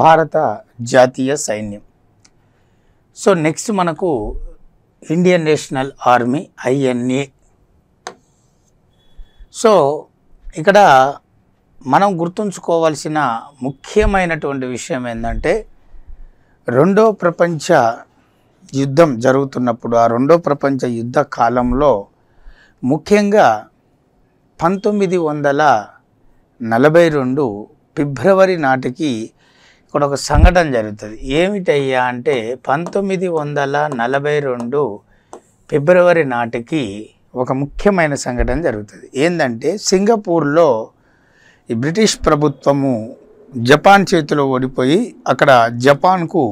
భారత జాతీయ సైన్యం సో నెక్స్ట్ మనకు Indian National Army INA so ఇక్కడ మనం గుర్తుంచుకోవాల్సిన ముఖ్యమైనటువంటి విషయం ఏంటంటే రెండో ప్రపంచ యుద్ధం జరుగుతున్నప్పుడు ఆ రెండో ప్రపంచ యుద్ధ కాలంలో ముఖ్యంగా పంతొమ్మిది వందల నలభై రెండు ఫిబ్రవరి నాటికి ఇక్కడ ఒక సంఘటన జరుగుతుంది ఏమిటయ్యా అంటే పంతొమ్మిది వందల నలభై రెండు ఫిబ్రవరి నాటికి ఒక ముఖ్యమైన సంఘటన జరుగుతుంది ఏంటంటే సింగపూర్లో ఈ బ్రిటిష్ ప్రభుత్వము జపాన్ చేతిలో ఓడిపోయి అక్కడ జపాన్కు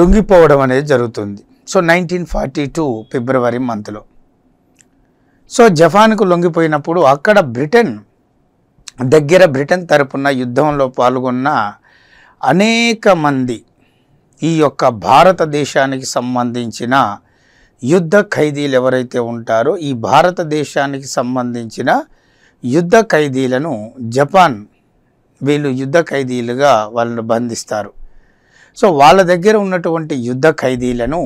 లొంగిపోవడం అనేది జరుగుతుంది so nineteen forty two February మంత్లో సో జపాన్కు లొంగిపోయినప్పుడు అక్కడ బ్రిటన్ దగ్గర బ్రిటన్ తరపున యుద్ధంలో పాల్గొన్న అనేక మంది ఈ యొక్క భారతదేశానికి సంబంధించిన యుద్ధ ఖైదీలు ఎవరైతే ఉంటారో ఈ భారతదేశానికి సంబంధించిన యుద్ధ ఖైదీలను జపాన్ వీళ్ళు యుద్ధ ఖైదీలుగా వాళ్ళను బంధిస్తారు సో వాళ్ళ దగ్గర ఉన్నటువంటి యుద్ధ ఖైదీలను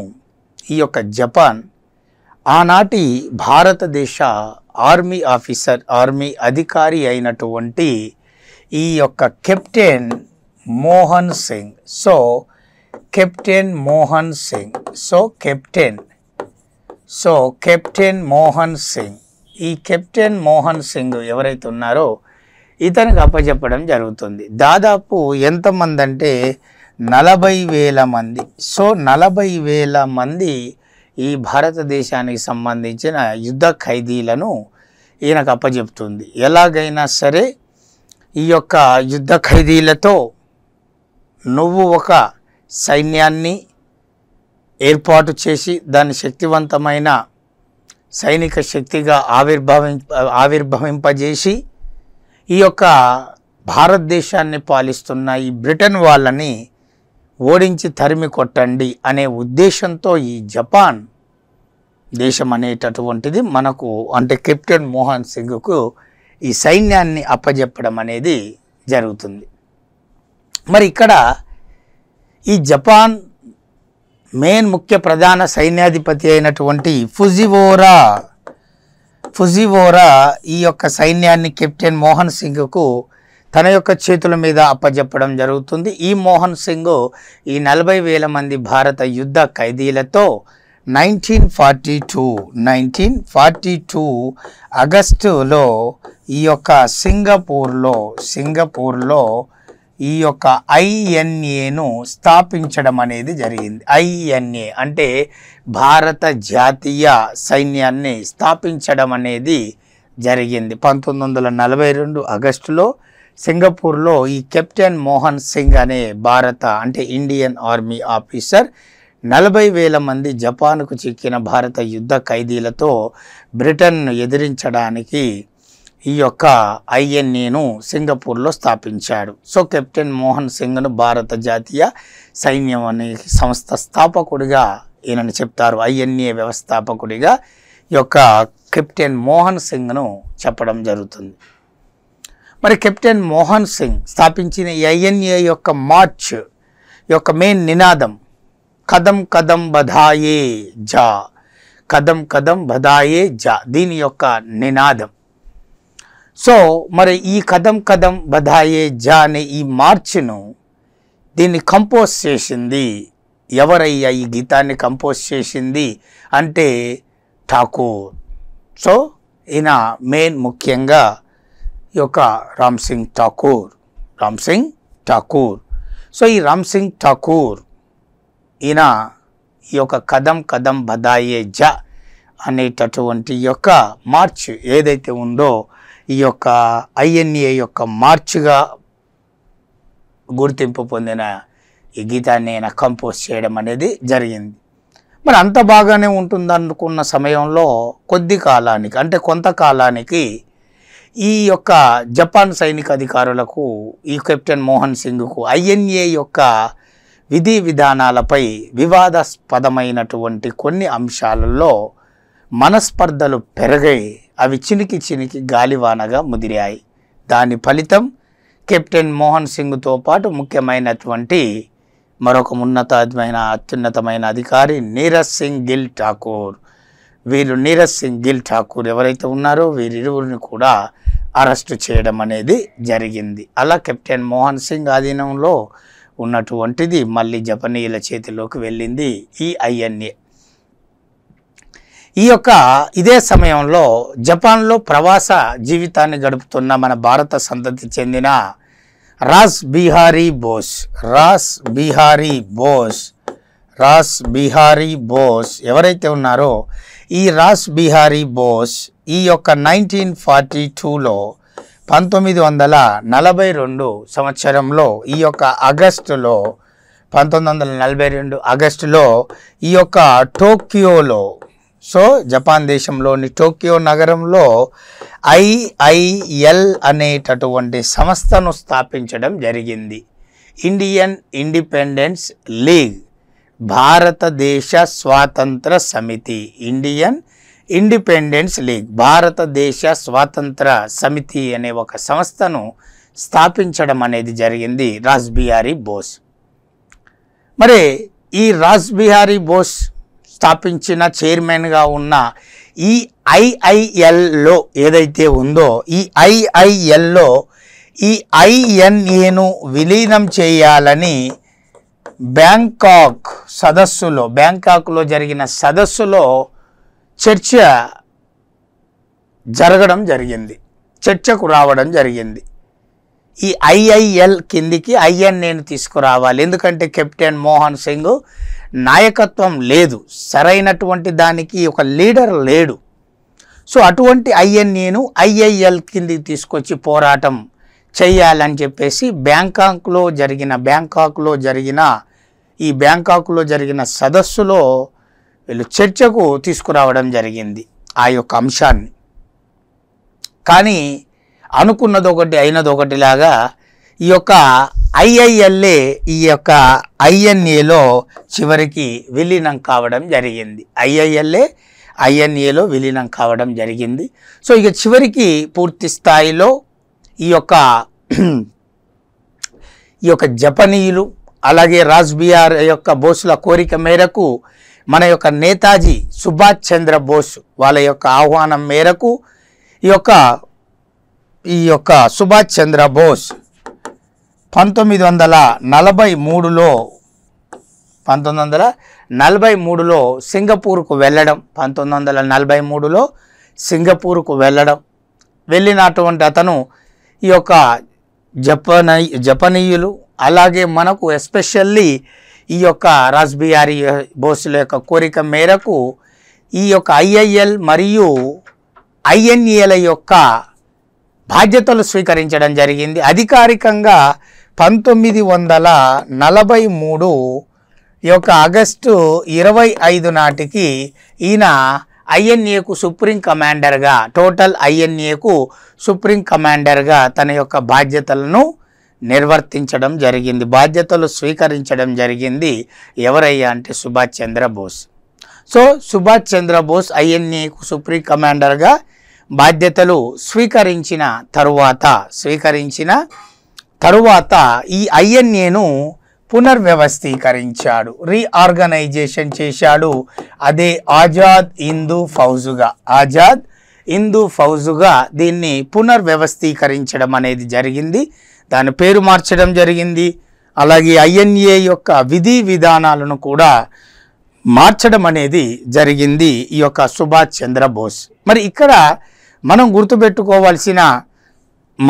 ఈ యొక్క జపాన్ ఆనాటి భారతదేశ ఆర్మీ ఆఫీసర్ ఆర్మీ అధికారి అయినటువంటి ఈ యొక్క captain Mohan Singh so captain Mohan Singh so captain so captain Mohan Singh ఈ కెప్టెన్ మోహన్ సింగ్ ఎవరైతే ఉన్నారో ఇతనికి అప్పచెప్పడం జరుగుతుంది దాదాపు ఎంతమంది అంటే నలభై వేల మంది సో నలభై వేల మంది ఈ భారతదేశానికి సంబంధించిన యుద్ధ ఖైదీలను ఈయనకు అప్పజెప్తుంది ఎలాగైనా సరే ఈ యొక్క యుద్ధ ఖైదీలతో నువ్వు ఒక సైన్యాన్ని ఏర్పాటు చేసి దాన్ని శక్తివంతమైన సైనిక శక్తిగా ఆవిర్భవిం ఆవిర్భవింపజేసి ఈ యొక్క భారతదేశాన్ని పాలిస్తున్న ఈ బ్రిటన్ వాళ్ళని ఓడించి తరిమి కొట్టండి అనే ఉద్దేశంతో ఈ జపాన్ దేశం అనేటటువంటిది మనకు అంటే కెప్టెన్ మోహన్ సింగ్కు ఈ సైన్యాన్ని అప్పజెప్పడం అనేది జరుగుతుంది మరి ఇక్కడ ఈ జపాన్ మెయిన్ ముఖ్య ప్రధాన సైన్యాధిపతి అయినటువంటి ఫుజివోరా ఫుజివోరా ఈ యొక్క సైన్యాన్ని కెప్టెన్ మోహన్ సింగ్కు తన యొక్క చేతుల మీద అప్పజెప్పడం జరుగుతుంది ఈ మోహన్ సింగ్ ఈ నలభై వేల మంది భారత యుద్ధ ఖైదీలతో nineteen forty two nineteen forty two ఆగస్టులో ఈ యొక్క సింగపూర్లో సింగపూర్లో ఈ యొక్క ఐఎన్ఏను స్థాపించడం అనేది జరిగింది ఐఎన్ఏ అంటే భారత జాతీయ సైన్యాన్ని స్థాపించడం అనేది జరిగింది పంతొమ్మిది వందల నలభై రెండు ఆగస్టులో సింగపూర్లో ఈ కెప్టెన్ మోహన్ సింగ్ అనే భారత అంటే ఇండియన్ ఆర్మీ ఆఫీసర్ నలభై వేల మంది జపాన్కు చిక్కిన భారత యుద్ధ ఖైదీలతో బ్రిటన్ను ఎదిరించడానికి ఈ యొక్క ఐఎన్ఏను సింగపూర్లో స్థాపించాడు సో కెప్టెన్ మోహన్ సింగ్ను భారత జాతీయ సైన్యం అనే సంస్థ స్థాపకుడిగా ఈయనని చెప్తారు ఐఎన్ఏ వ్యవస్థాపకుడిగా యొక్క కెప్టెన్ మోహన్ సింగ్ను చెప్పడం జరుగుతుంది మరి కెప్టెన్ మోహన్ సింగ్ స్థాపించిన ఐఎన్ఏ యొక్క మార్చ్ యొక్క మెయిన్ నినాదం కదం కదం బధాయే జా కదం కదం బధాయే జా దీని యొక్క నినాదం సో మరి ఈ కదం కదం బధాయే జా అనే ఈ మార్చ్ను దీన్ని కంపోజ్ చేసింది ఎవరయ్యా ఈ గీతాన్ని కంపోజ్ చేసింది అంటే ఠాకూర్ సో ఈయన మెయిన్ ముఖ్యంగా ఈ యొక్క రామ్ సింగ్ ఠాకూర్ రామ్ సింగ్ ఠాకూర్ సో ఈ రామ్ సింగ్ ఠాకూర్ ఈయన ఈ యొక్క కదం కదం బదాయే జ అనేటటువంటి యొక్క మార్చ్ ఏదైతే ఉందో ఈ యొక్క ఐఎన్ఏ యొక్క మార్చ్గా గుర్తింపు పొందిన ఈ గీతాన్ని ఆయన కంపోజ్ చేయడం అనేది జరిగింది మరి అంత బాగానే ఉంటుందనుకున్న సమయంలో కొద్ది కాలానికి అంటే కొంతకాలానికి ఈ యొక్క జపాన్ సైనిక అధికారులకు ఈ కెప్టెన్ మోహన్ సింగ్కు ఐఎన్ఏ యొక్క విధి విధానాలపై వివాదాస్పదమైనటువంటి కొన్ని అంశాలలో మనస్పర్ధలు పెరగై అవి చినికి చినికి గాలివానగా ముదిరాయి దాని ఫలితం కెప్టెన్ మోహన్ సింగ్తో పాటు ముఖ్యమైనటువంటి మరొక ఉన్నతమైన అత్యున్నతమైన అధికారి నీరజ్ సింగ్ గిల్ ఠాకూర్ వీరు నీరజ్ సింగ్ గిల్ ఠాకూర్ ఎవరైతే ఉన్నారో వీరిరువురిని కూడా అరెస్టు చేయడం అనేది జరిగింది అలా కెప్టెన్ మోహన్ సింగ్ ఆధీనంలో ఉన్నటువంటిది మళ్ళీ జపనీయుల చేతిలోకి వెళ్ళింది ఈ ఐఎన్ఏ ఈ యొక్క ఇదే సమయంలో జపాన్లో ప్రవాస జీవితాన్ని గడుపుతున్న మన భారత సంతతి చెందిన రాస్ బిహారీ బోస్ రాస్ బీహారీ బోస్ రాస్ బిహారీ బోస్ ఎవరైతే ఉన్నారో ఈ రాస్ బిహారీ బోస్ ఈ యొక్క నైన్టీన్ ఫార్టీ టూలో పంతొమ్మిది వందల నలభై రెండు సంవత్సరంలో ఈ యొక్క ఆగస్టులో పంతొమ్మిది వందల నలభై రెండు ఆగస్టులో ఈ యొక్క టోక్యోలో సో జపాన్ దేశంలోని టోక్యో నగరంలో ఐఐఎల్ అనేటటువంటి సంస్థను స్థాపించడం జరిగింది ఇండియన్ ఇండిపెండెన్స్ లీగ్ భారతదేశ స్వాతంత్ర సమితి ఇండియన్ ఇండిపెండెన్స్ లీగ్ భారతదేశ స్వాతంత్ర సమితి అనే ఒక సంస్థను స్థాపించడం అనేది జరిగింది రాజ్బిహారీ బోస్ మరి ఈ రాజ్బిహారీ బోస్ స్థాపించిన చైర్మన్గా ఉన్న ఈ ఐఐఎల్లో ఏదైతే ఉందో ఈ ఐఐఎల్లో ఈ ఐఎన్ఏను విలీనం చేయాలని బ్యాంకాక్ సదస్సులో బ్యాంకాక్లో జరిగిన సదస్సులో చర్చ జరగడం జరిగింది చర్చకు రావడం జరిగింది ఈ ఐఐఎల్ కిందికి ఐఎన్ నేను తీసుకురావాలి ఎందుకంటే కెప్టెన్ మోహన్ సింగ్ నాయకత్వం లేదు సరైనటువంటి దానికి ఒక లీడర్ లేడు సో అటువంటి ఐఎన్ నేను ఐఐఎల్ కిందికి తీసుకొచ్చి పోరాటం చేయాలని చెప్పేసి బ్యాంకాక్లో జరిగిన బ్యాంకాక్లో జరిగిన ఈ బ్యాంకాక్లో జరిగిన సదస్సులో వీళ్ళు చర్చకు తీసుకురావడం జరిగింది ఆ యొక్క అంశాన్ని కానీ అనుకున్నది ఒకటి అయినది ఈ యొక్క ఐఐఎల్ఏ ఈ యొక్క ఐఎన్ఏలో చివరికి విలీనం కావడం జరిగింది ఐఐఎల్ఏ ఐఎన్ఏలో విలీనం కావడం జరిగింది సో ఇక చివరికి పూర్తి స్థాయిలో ఈ యొక్క ఈ యొక్క జపనీయులు అలాగే రాజ్బియార్ యొక్క బోసుల కోరిక మేరకు మన యొక్క నేతాజీ సుభాష్ చంద్రబోస్ వాళ్ళ యొక్క ఆహ్వానం మేరకు ఈ యొక్క ఈ యొక్క సుభాష్ చంద్రబోస్ పంతొమ్మిది వందల నలభై మూడులో పంతొమ్మిది వందల నలభై మూడులో సింగపూర్కు వెళ్ళడం పంతొమ్మిది వందల నలభై మూడులో సింగపూర్కు వెళ్ళడం వెళ్ళినటువంటి అతను ఈ యొక్క జపనీ జపనీయులు అలాగే మనకు ఎస్పెషల్లీ ఈ యొక్క రాజ్బిహారీ బోసుల యొక్క కోరిక మేరకు ఈ యొక్క ఐఐఎల్ మరియు ఐఎన్ఏల యొక్క బాధ్యతలు స్వీకరించడం జరిగింది అధికారికంగా పంతొమ్మిది వందల నలభై మూడు యొక్క ఆగస్టు ఇరవై ఐదు నాటికి ఈయన ఐఎన్ఏకు సుప్రీం కమాండర్గా టోటల్ ఐఎన్ఏకు సుప్రీం కమాండర్గా తన యొక్క బాధ్యతలను నిర్వర్తించడం జరిగింది బాధ్యతలు స్వీకరించడం జరిగింది ఎవరయ్యా అంటే సుభాష్ చంద్రబోస్ సో సుభాష్ చంద్రబోస్ ఐఎన్ఏకు సుప్రీం కమాండర్గా బాధ్యతలు స్వీకరించిన తరువాత స్వీకరించిన తరువాత ఈ ఐఎన్ఏను పునర్వ్యవస్థీకరించాడు రీఆర్గనైజేషన్ చేశాడు అదే ఆజాద్ హిందూ ఫౌజుగా ఆజాద్ హిందూ ఫౌజుగా దీన్ని పునర్వ్యవస్థీకరించడం అనేది జరిగింది దాని పేరు మార్చడం జరిగింది అలాగే ఐఎన్ఏ యొక్క విధి విధానాలను కూడా మార్చడం అనేది జరిగింది ఈ యొక్క సుభాష్ చంద్రబోస్ మరి ఇక్కడ మనం గుర్తుపెట్టుకోవాల్సిన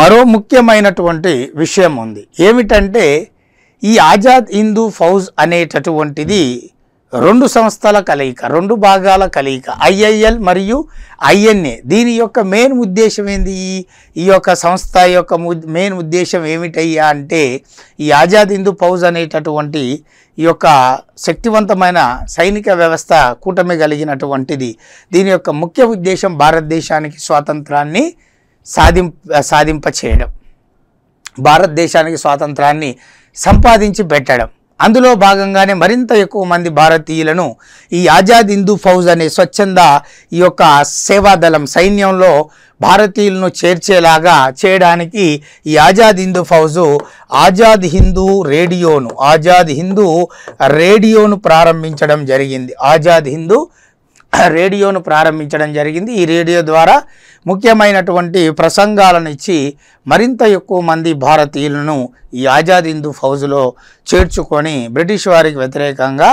మరో ముఖ్యమైనటువంటి విషయం ఉంది ఏమిటంటే ఈ ఆజాద్ హిందూ ఫౌజ్ అనేటటువంటిది రెండు సంస్థల కలయిక రెండు భాగాల కలయిక ఐఐఎల్ మరియు ఐఎన్ఏ దీని యొక్క మెయిన్ ఉద్దేశం ఏంది ఈ యొక్క సంస్థ యొక్క మెయిన్ ఉద్దేశం ఏమిటయ్యా అంటే ఈ ఆజాద్ హిందూ ఫౌజ్ అనేటటువంటి ఈ యొక్క శక్తివంతమైన సైనిక వ్యవస్థ కూటమి కలిగినటువంటిది దీని యొక్క ముఖ్య ఉద్దేశం భారతదేశానికి స్వాతంత్రాన్ని సాధిం సాధింపచేయడం భారతదేశానికి స్వాతంత్రాన్ని సంపాదించి పెట్టడం అందులో భాగంగానే మరింత ఎక్కువ మంది భారతీయులను ఈ ఆజాద్ హిందూ ఫౌజ్ అనే స్వచ్ఛంద ఈ యొక్క సేవాదళం సైన్యంలో భారతీయులను చేర్చేలాగా చేయడానికి ఈ ఆజాద్ హిందూ ఫౌజు ఆజాద్ హిందూ రేడియోను ఆజాద్ హిందూ రేడియోను ప్రారంభించడం జరిగింది ఆజాద్ హిందూ రేడియోను ప్రారంభించడం జరిగింది ఈ రేడియో ద్వారా ముఖ్యమైనటువంటి ప్రసంగాలను ఇచ్చి మరింత ఎక్కువ మంది భారతీయులను ఈ ఆజాద్ హిందూ ఫౌజ్లో చేర్చుకొని బ్రిటిష్ వారికి వ్యతిరేకంగా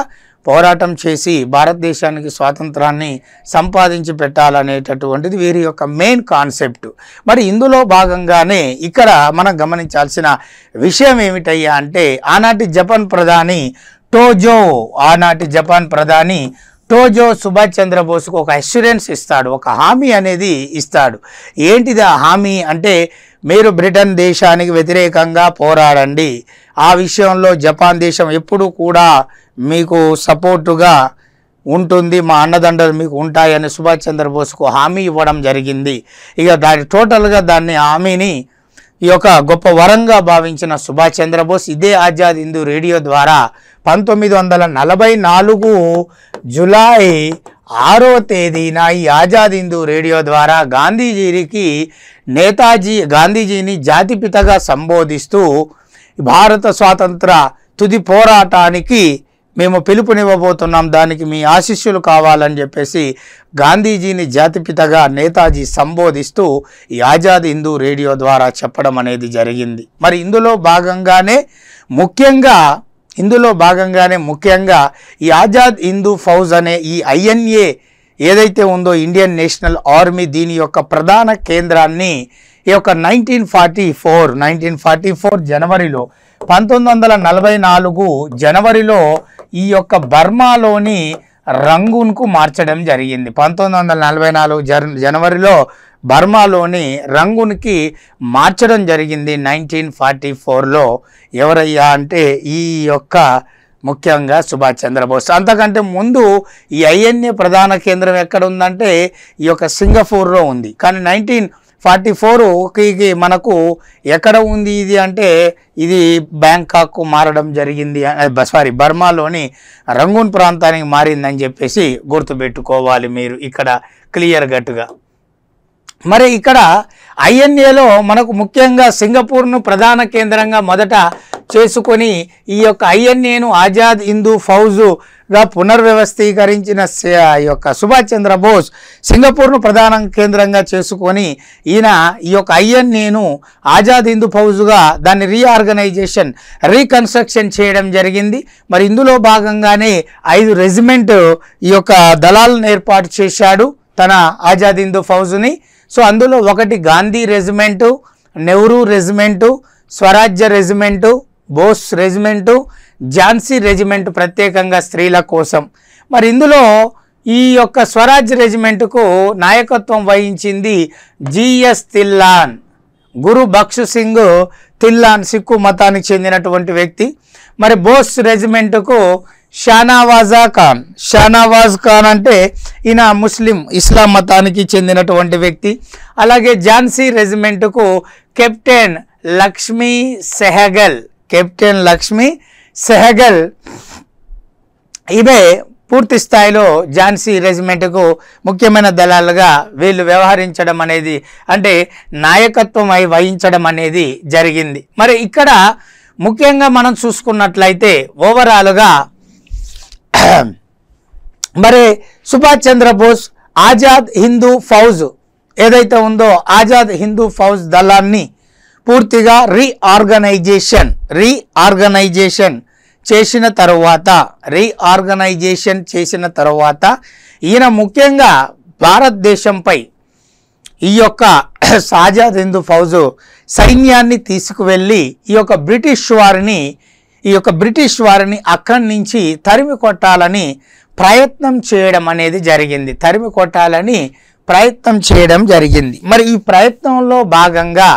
పోరాటం చేసి భారతదేశానికి స్వాతంత్రాన్ని సంపాదించి పెట్టాలనేటటువంటిది వీరి యొక్క మెయిన్ కాన్సెప్ట్ మరి ఇందులో భాగంగానే ఇక్కడ మనం గమనించాల్సిన విషయం ఏమిటయ్యా అంటే ఆనాటి జపాన్ ప్రధాని టోజో ఆనాటి జపాన్ ప్రధాని టోజో సుభాష్ చంద్రబోస్కు ఒక అష్యూరెన్స్ ఇస్తాడు ఒక హామీ అనేది ఇస్తాడు ఏంటిది ఆ హామీ అంటే మీరు బ్రిటన్ దేశానికి వ్యతిరేకంగా పోరాడండి ఆ విషయంలో జపాన్ దేశం ఎప్పుడు కూడా మీకు సపోర్టుగా ఉంటుంది మా అన్నదండలు మీకు ఉంటాయని సుభాష్ చంద్రబోస్కు హామీ ఇవ్వడం జరిగింది ఇక దాని టోటల్గా దాన్ని హామీని ఈ యొక్క గొప్ప వరంగా భావించిన సుభాష్ చంద్రబోస్ ఇదే ఆజాద్ హిందూ రేడియో ద్వారా పంతొమ్మిది వందల నలభై నాలుగు జులై ఆరో తేదీన ఈ ఆజాద్ హిందూ రేడియో ద్వారా గాంధీజీకి నేతాజీ గాంధీజీని జాతిపితగా సంబోధిస్తూ భారత స్వాతంత్ర తుది పోరాటానికి మేము పిలుపునివ్వబోతున్నాం దానికి మీ ఆశిష్యులు కావాలని చెప్పేసి గాంధీజీని జాతిపితగా నేతాజీ సంబోధిస్తూ ఈ ఆజాద్ హిందూ రేడియో ద్వారా చెప్పడం అనేది జరిగింది మరి ఇందులో భాగంగానే ముఖ్యంగా ఇందులో భాగంగానే ముఖ్యంగా ఈ ఆజాద్ హిందూ ఫౌజ్ అనే ఈ ఐఎన్ఏ ఏదైతే ఉందో ఇండియన్ నేషనల్ ఆర్మీ దీని యొక్క ప్రధాన కేంద్రాన్ని ఈ యొక్క nineteen forty four nineteen forty four జనవరిలో పంతొమ్మిది వందల నలభై నాలుగు జనవరిలో ఈ యొక్క బర్మాలోని రంగూన్కు మార్చడం జరిగింది పంతొమ్మిది వందల నలభై నాలుగు జనవరిలో బర్మాలోని రంగున్కి మార్చడం జరిగింది నైన్టీన్ ఫార్టీ ఫోర్లో ఎవరయ్యా అంటే ఈ యొక్క ముఖ్యంగా సుభాష్ చంద్రబోస్ అంతకంటే ముందు ఈ ఐఎన్ఏ ప్రధాన కేంద్రం ఎక్కడ ఉందంటే ఈ యొక్క సింగపూర్లో ఉంది కానీ నైన్టీన్ ఫార్టీ ఫోర్కి మనకు ఎక్కడ ఉంది ఇది అంటే ఇది బ్యాంకాక్ మారడం జరిగింది సారీ బర్మాలోని రంగూన్ ప్రాంతానికి మారిందని చెప్పేసి గుర్తుపెట్టుకోవాలి మీరు ఇక్కడ క్లియర్ గట్టుగా మరి ఇక్కడ ఐఎన్ఏలో మనకు ముఖ్యంగా సింగపూర్ను ప్రధాన కేంద్రంగా మొదట చేసుకొని ఈ యొక్క ఐఎన్ఏను ఆజాద్ హిందూ ఫౌజుగా పునర్వ్యవస్థీకరించిన యొక్క సుభాష్ చంద్రబోస్ సింగపూర్ను ప్రధాన కేంద్రంగా చేసుకొని ఈయన ఈ యొక్క ఐఎన్ఏను ఆజాద్ హిందూ ఫౌజుగా దాన్ని రీఆర్గనైజేషన్ రీకన్స్ట్రక్షన్ చేయడం జరిగింది మరి ఇందులో భాగంగానే ఐదు రెజిమెంట్ ఈ యొక్క దళాలను ఏర్పాటు చేశాడు తన ఆజాద్ హిందూ ఫౌజుని సో అందులో ఒకటి Gandhi regiment Nehru regiment Swarajya regiment Bose regiment Jhansi regiment ప్రత్యేకంగా స్త్రీల కోసం మరి ఇందులో ఈ యొక్క స్వరాజ్ రెజిమెంటుకు నాయకత్వం వహించింది జిఎస్ తిల్లాన్ గురు బక్షు సింగ్ తిల్లాన్ సిక్కు మతానికి చెందినటువంటి వ్యక్తి మరి బోస్ రెజిమెంటుకు షానావాజా ఖాన్ షానావాజ్ ఖాన్ అంటే ఈయన ముస్లిం ఇస్లాం మతానికి చెందినటువంటి వ్యక్తి అలాగే ఝాన్సీ రెజిమెంట్కు కెప్టెన్ లక్ష్మీ సెహగల్ కెప్టెన్ లక్ష్మీ సెహగల్ ఇవే పూర్తి స్థాయిలో ఝాన్సీ రెజిమెంట్కు ముఖ్యమైన దళాలుగా వీళ్ళు వ్యవహరించడం అనేది అంటే నాయకత్వం అయి వహించడం అనేది జరిగింది మరి ఇక్కడ ముఖ్యంగా మనం చూసుకున్నట్లయితే ఓవరాల్గా మరి సుభాష్ చంద్రబోస్ ఆజాద్ హిందూ ఫౌజ్ ఏదైతే ఉందో ఆజాద్ హిందూ ఫౌజ్ దళాన్ని పూర్తిగా రీఆర్గనైజేషన్ రీఆర్గనైజేషన్ చేసిన తరువాత రీఆర్గనైజేషన్ చేసిన తరువాత ఈయన ముఖ్యంగా భారతదేశంపై ఈ యొక్క సాజాద్ హిందూ ఫౌజు సైన్యాన్ని తీసుకువెళ్ళి ఈ యొక్క బ్రిటిష్ వారిని ఈ యొక్క బ్రిటిష్ వారిని అక్కడి నుంచి తరిమి కొట్టాలని ప్రయత్నం చేయడం అనేది జరిగింది తరిమి కొట్టాలని ప్రయత్నం చేయడం జరిగింది మరి ఈ ప్రయత్నంలో భాగంగా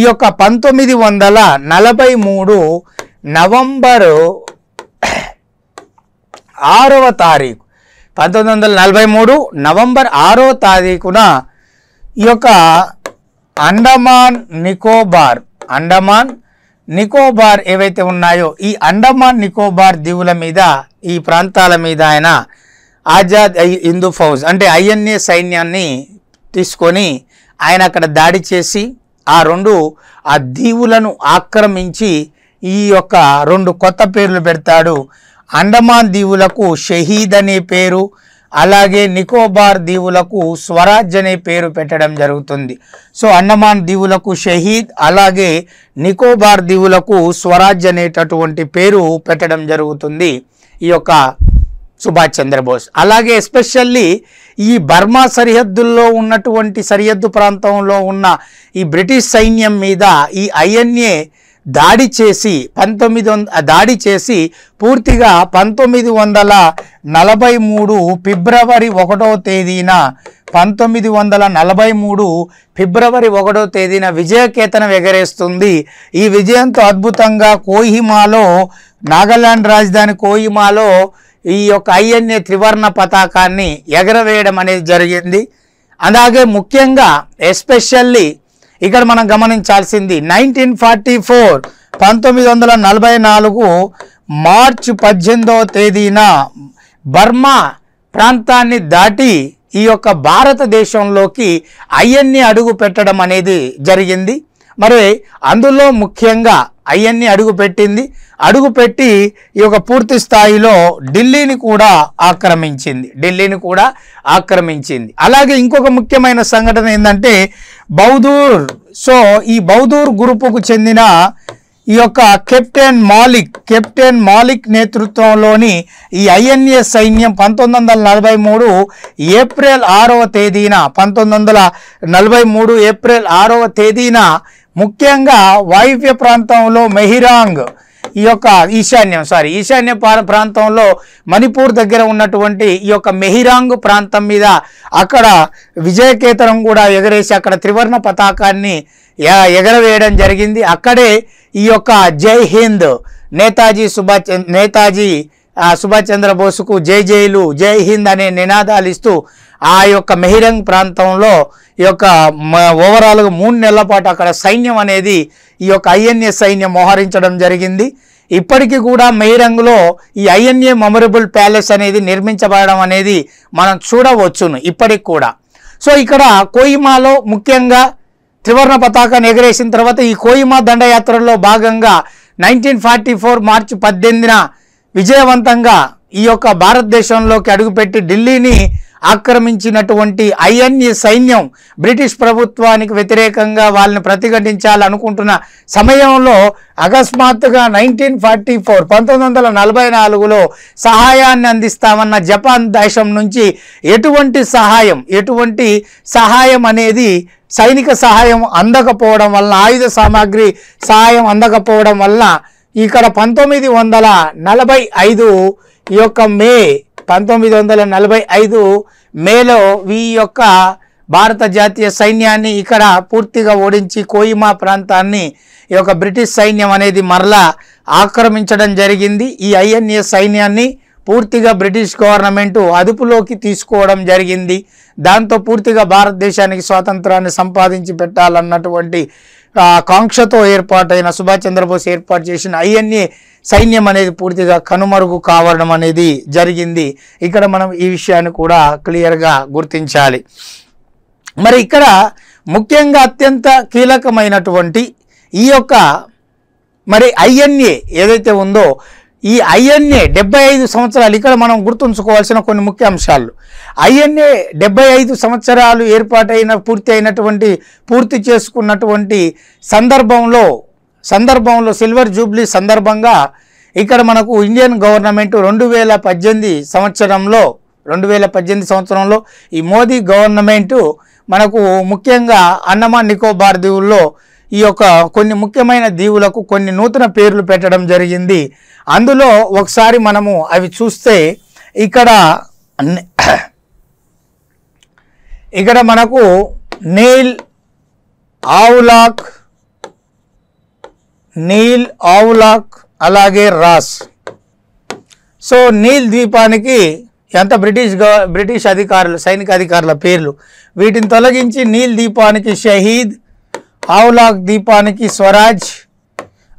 ఈ యొక్క పంతొమ్మిది వందల నలభై మూడు నవంబరు ఆరవ తారీఖు పంతొమ్మిది వందల నలభై మూడు నవంబర్ ఆరవ తారీఖున ఈ యొక్క అండమాన్ నికోబార్ అండమాన్ నికోబార్ ఏవైతే ఉన్నాయో ఈ అండమాన్ నికోబార్ దీవుల మీద ఈ ప్రాంతాల మీద ఆయన ఆజాద్ హిందూ ఫౌజ్ అంటే ఐఎన్ఏ సైన్యాన్ని తీసుకొని ఆయన అక్కడ దాడి చేసి ఆ రెండు ఆ దీవులను ఆక్రమించి ఈ యొక్క రెండు కొత్త పేర్లు పెడతాడు అండమాన్ దీవులకు షహీద్ అనే పేరు అలాగే నికోబార్ దీవులకు స్వరాజ్ అనే పేరు పెట్టడం జరుగుతుంది సో అండమాన్ దీవులకు షహీద్ అలాగే నికోబార్ దీవులకు స్వరాజ్ అనేటటువంటి పేరు పెట్టడం జరుగుతుంది ఈ యొక్క సుభాష్ చంద్రబోస్ అలాగే ఎస్పెషల్లీ ఈ బర్మా సరిహద్దుల్లో ఉన్నటువంటి సరిహద్దు ప్రాంతంలో ఉన్న ఈ బ్రిటిష్ సైన్యం మీద ఈ ఐఎన్ఏ దాడి చేసి పంతొమ్మిది వంద దాడి చేసి పూర్తిగా పంతొమ్మిది వందల నలభై మూడు ఫిబ్రవరి ఒకటో తేదీన పంతొమ్మిది వందల నలభై మూడు ఫిబ్రవరి ఒకటో తేదీన విజయకేతనం ఎగరేస్తుంది ఈ విజయంతో అద్భుతంగా కోహిమాలో నాగాలాండ్ రాజధాని కోహిమాలో ఈ యొక్క ఐఎన్ఏ త్రివర్ణ పతాకాన్ని ఎగరవేయడం అనేది జరిగింది అలాగే ముఖ్యంగా ఎస్పెషల్లీ ఇక్కడ మనం గమనించాల్సింది నైన్టీన్ ఫార్టీ ఫోర్ పంతొమ్మిది వందల నలభై నాలుగు మార్చ్ పద్దెనిమిదవ తేదీన బర్మా ప్రాంతాన్ని దాటి ఈ యొక్క భారతదేశంలోకి అయ్యన్ని అడుగు పెట్టడం అనేది జరిగింది మరి అందులో ముఖ్యంగా అయ్యన్ని అడుగు అడుగుపెట్టి ఈ యొక్క పూర్తి స్థాయిలో ఢిల్లీని కూడా ఆక్రమించింది ఢిల్లీని కూడా ఆక్రమించింది అలాగే ఇంకొక ముఖ్యమైన సంఘటన ఏంటంటే బౌదూర్ సో ఈ బౌదూర్ గ్రూపుకు చెందిన ఈ యొక్క కెప్టెన్ మాలిక్ కెప్టెన్ మాలిక్ నేతృత్వంలోని ఈ ఐఎన్ఏ సైన్యం పంతొమ్మిది వందల నలభై మూడు ఏప్రిల్ ఆరవ తేదీన పంతొమ్మిది వందల నలభై మూడు ఏప్రిల్ ఆరవ తేదీన ముఖ్యంగా వాయువ్య ప్రాంతంలో మెహిరాంగ్ ఈ యొక్క ఈశాన్యం సారీ ఈశాన్య ప్రాంతంలో మణిపూర్ దగ్గర ఉన్నటువంటి ఈ యొక్క మెహిరాంగ్ ప్రాంతం మీద అక్కడ విజయకేతనం కూడా ఎగరేసి అక్కడ త్రివర్ణ పతాకాన్ని ఎగరవేయడం జరిగింది అక్కడే ఈ యొక్క జై హింద్ నేతాజీ సుభాష్ నేతాజీ సుభాష్ చంద్రబోసుకు జై జైలు జై హింద్ అనే నినాదాలు ఇస్తూ ఆ యొక్క మెహిరంగ్ ప్రాంతంలో ఈ యొక్క ఓవరాల్గా మూడు నెలల పాటు అక్కడ సైన్యం అనేది ఈ యొక్క ఐఎన్ఏ సైన్యం మోహరించడం జరిగింది ఇప్పటికీ కూడా మెయిరంగ్లో ఈ ఐఎన్ఏ మెమొరబుల్ ప్యాలెస్ అనేది నిర్మించబడడం అనేది మనం చూడవచ్చును ఇప్పటికి కూడా సో ఇక్కడ కోయిమాలో ముఖ్యంగా త్రివర్ణ పతాకాన్ని ఎగరేసిన తర్వాత ఈ కోయిమా దండయాత్రలో భాగంగా నైన్టీన్ ఫార్టీ ఫోర్ మార్చి పద్దెనిమిదిన విజయవంతంగా ఈ యొక్క భారతదేశంలోకి అడుగుపెట్టి ఢిల్లీని ఆక్రమించినటువంటి ఐఎన్ఏ సైన్యం బ్రిటిష్ ప్రభుత్వానికి వ్యతిరేకంగా వాళ్ళని ప్రతిఘటించాలనుకుంటున్న సమయంలో అకస్మాత్తుగా నైన్టీన్ ఫార్టీ ఫోర్ పంతొమ్మిది వందల నలభై నాలుగులో సహాయాన్ని అందిస్తామన్న జపాన్ దేశం నుంచి ఎటువంటి సహాయం ఎటువంటి సహాయం అనేది సైనిక సహాయం అందకపోవడం వలన ఆయుధ సామాగ్రి సహాయం అందకపోవడం వలన ఇక్కడ పంతొమ్మిది వందల నలభై ఐదు ఈ యొక్క మే పంతొమ్మిది వందల నలభై ఐదు మేలో ఈ యొక్క భారత జాతీయ సైన్యాన్ని ఇక్కడ పూర్తిగా ఓడించి కోయిమా ప్రాంతాన్ని ఈ యొక్క బ్రిటిష్ సైన్యం అనేది మరలా ఆక్రమించడం జరిగింది ఈ ఐఎన్ఏ సైన్యాన్ని పూర్తిగా బ్రిటిష్ గవర్నమెంటు అదుపులోకి తీసుకోవడం జరిగింది దాంతో పూర్తిగా భారతదేశానికి స్వాతంత్రాన్ని సంపాదించి పెట్టాలన్నటువంటి కాంక్షతో ఏర్పాటైన సుభాష్ చంద్రబోస్ ఏర్పాటు చేసిన అవన్నీ సైన్యం అనేది పూర్తిగా కనుమరుగు కావడం అనేది జరిగింది ఇక్కడ మనం ఈ విషయాన్ని కూడా క్లియర్గా గుర్తించాలి మరి ఇక్కడ ముఖ్యంగా అత్యంత కీలకమైనటువంటి ఈ యొక్క మరి ఐఎన్ఏ ఏదైతే ఉందో ఈ ఐఎన్ఏ డెబ్బై ఐదు సంవత్సరాలు ఇక్కడ మనం గుర్తుంచుకోవాల్సిన కొన్ని ముఖ్య అంశాలు ఐఎన్ఏ డెబ్బై ఐదు సంవత్సరాలు ఏర్పాటైన పూర్తి అయినటువంటి పూర్తి చేసుకున్నటువంటి సందర్భంలో సందర్భంలో సిల్వర్ జూబ్లీ సందర్భంగా ఇక్కడ మనకు ఇండియన్ గవర్నమెంట్ రెండు వేల పద్దెనిమిది సంవత్సరంలో రెండు వేల పద్దెనిమిది సంవత్సరంలో ఈ మోదీ గవర్నమెంటు మనకు ముఖ్యంగా అండమాన్ నికోబార్ దీవుల్లో ఈ యొక్క కొన్ని ముఖ్యమైన దీవులకు కొన్ని నూతన పేర్లు పెట్టడం జరిగింది అందులో ఒకసారి మనము అవి చూస్తే ఇక్కడ ఇక్కడ మనకు నీల్ ఆవులాక్ నీల్ ఆవులాక్ అలాగే రాస్ సో నీల్ ద్వీపానికి ఎంత బ్రిటిష్ బ్రిటిష్ అధికారులు సైనిక అధికారుల పేర్లు వీటిని తొలగించి నీల్ ద్వీపానికి షహీద్ పావులాక్ దీపానికి స్వరాజ్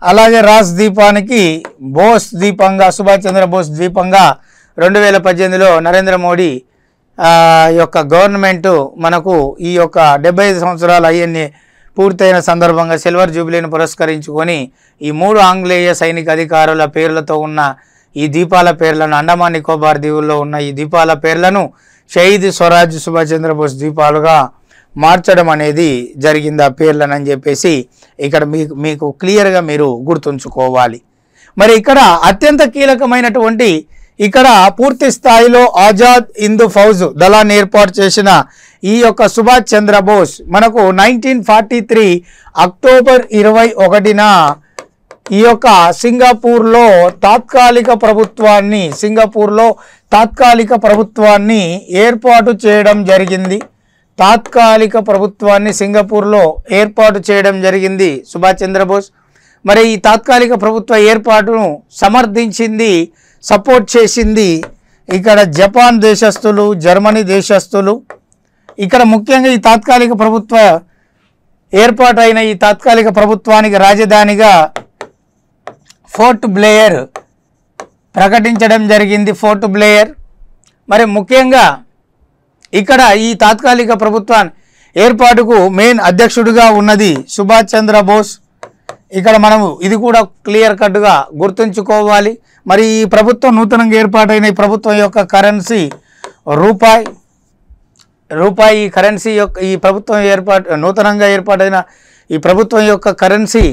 అలాగే రాజ్ దీపానికి బోస్ దీపంగా సుభాష్ చంద్రబోస్ దీపంగా రెండు వేల పద్దెనిమిదిలో నరేంద్ర మోడీ యొక్క గవర్నమెంటు మనకు ఈ యొక్క డెబ్బై ఐదు సంవత్సరాలు అయ్యన్ని పూర్తయిన సందర్భంగా సిల్వర్ జూబ్లీని పురస్కరించుకొని ఈ మూడు ఆంగ్లేయ సైనిక అధికారుల పేర్లతో ఉన్న ఈ దీపాల పేర్లను అండమాన్ నికోబార్ దీవుల్లో ఉన్న ఈ దీపాల పేర్లను షహీద్ స్వరాజ్ సుభాష్ చంద్రబోస్ దీపాలుగా మార్చడం అనేది జరిగింది ఆ పేర్లనని చెప్పేసి ఇక్కడ మీకు మీకు క్లియర్గా మీరు గుర్తుంచుకోవాలి మరి ఇక్కడ అత్యంత కీలకమైనటువంటి ఇక్కడ పూర్తి స్థాయిలో ఆజాద్ హిందూ ఫౌజ్ దళాన్ని ఏర్పాటు చేసిన ఈ యొక్క సుభాష్ చంద్రబోస్ మనకు నైన్టీన్ ఫార్టీ త్రీ అక్టోబర్ ఇరవై ఒకటిన ఈ యొక్క సింగపూర్లో తాత్కాలిక ప్రభుత్వాన్ని సింగపూర్లో తాత్కాలిక ప్రభుత్వాన్ని ఏర్పాటు చేయడం జరిగింది తాత్కాలిక ప్రభుత్వాన్ని సింగపూర్లో ఏర్పాటు చేయడం జరిగింది సుభాష్ చంద్రబోస్ మరి ఈ తాత్కాలిక ప్రభుత్వ ఏర్పాటును సమర్థించింది సపోర్ట్ చేసింది ఇక్కడ జపాన్ దేశస్థులు జర్మనీ దేశస్థులు ఇక్కడ ముఖ్యంగా ఈ తాత్కాలిక ప్రభుత్వ ఏర్పాటైన ఈ తాత్కాలిక ప్రభుత్వానికి రాజధానిగా ఫోర్ట్ బ్లేయర్ ప్రకటించడం జరిగింది ఫోర్ట్ బ్లేయర్ మరి ముఖ్యంగా ఇక్కడ ఈ తాత్కాలిక ప్రభుత్వ ఏర్పాటుకు మెయిన్ అధ్యక్షుడిగా ఉన్నది సుభాష్ చంద్రబోస్ ఇక్కడ మనము ఇది కూడా క్లియర్ కట్గా గుర్తుంచుకోవాలి మరి ఈ ప్రభుత్వం నూతనంగా ఏర్పాటైన ఈ ప్రభుత్వం యొక్క కరెన్సీ రూపాయి రూపాయి ఈ కరెన్సీ యొక్క ఈ ప్రభుత్వం ఏర్పాటు నూతనంగా ఏర్పాటైన ఈ ప్రభుత్వం యొక్క కరెన్సీ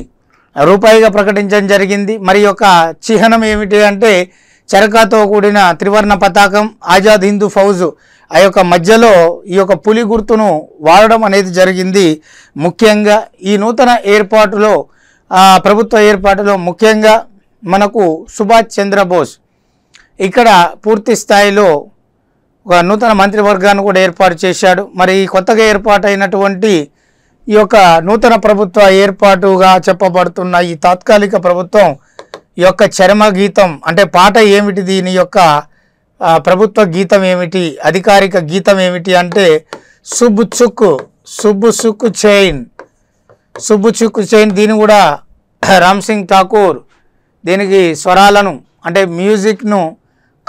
రూపాయిగా ప్రకటించడం జరిగింది మరి యొక్క చిహ్నం ఏమిటి అంటే చరకాతో కూడిన త్రివర్ణ పతాకం ఆజాద్ హిందూ ఫౌజ్ ఆ యొక్క మధ్యలో ఈ యొక్క పులి గుర్తును వాడడం అనేది జరిగింది ముఖ్యంగా ఈ నూతన ఏర్పాటులో ప్రభుత్వ ఏర్పాటులో ముఖ్యంగా మనకు సుభాష్ చంద్రబోస్ ఇక్కడ పూర్తి స్థాయిలో ఒక నూతన మంత్రివర్గాన్ని కూడా ఏర్పాటు చేశాడు మరి ఈ కొత్తగా ఏర్పాటైనటువంటి ఈ యొక్క నూతన ప్రభుత్వ ఏర్పాటుగా చెప్పబడుతున్న ఈ తాత్కాలిక ప్రభుత్వం ఈ యొక్క చరమ గీతం అంటే పాట ఏమిటి దీని యొక్క ప్రభుత్వ గీతం ఏమిటి అధికారిక గీతం ఏమిటి అంటే సుబ్బు చుక్కు సుబ్బు సుక్కు చైన్ సుబ్బు చుక్కు చైన్ దీని కూడా రామ్ సింగ్ ఠాకూర్ దీనికి స్వరాలను అంటే మ్యూజిక్ను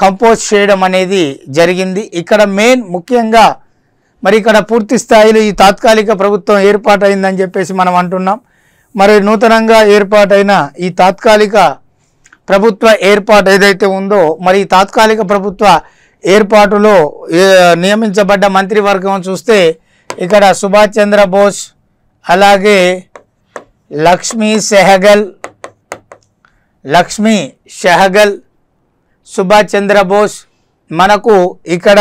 కంపోజ్ చేయడం అనేది జరిగింది ఇక్కడ మెయిన్ ముఖ్యంగా మరి ఇక్కడ పూర్తి స్థాయిలో ఈ తాత్కాలిక ప్రభుత్వం ఏర్పాటైందని చెప్పేసి మనం అంటున్నాం మరి నూతనంగా ఏర్పాటైన ఈ తాత్కాలిక ప్రభుత్వ ఏర్పాటు ఏదైతే ఉందో మరి తాత్కాలిక ప్రభుత్వ ఏర్పాటులో నియమించబడ్డ మంత్రివర్గం చూస్తే ఇక్కడ సుభాష్ చంద్రబోస్ అలాగే లక్ష్మీ సెహగల్ లక్ష్మీ షెహగల్ సుభాష్ చంద్రబోస్ మనకు ఇక్కడ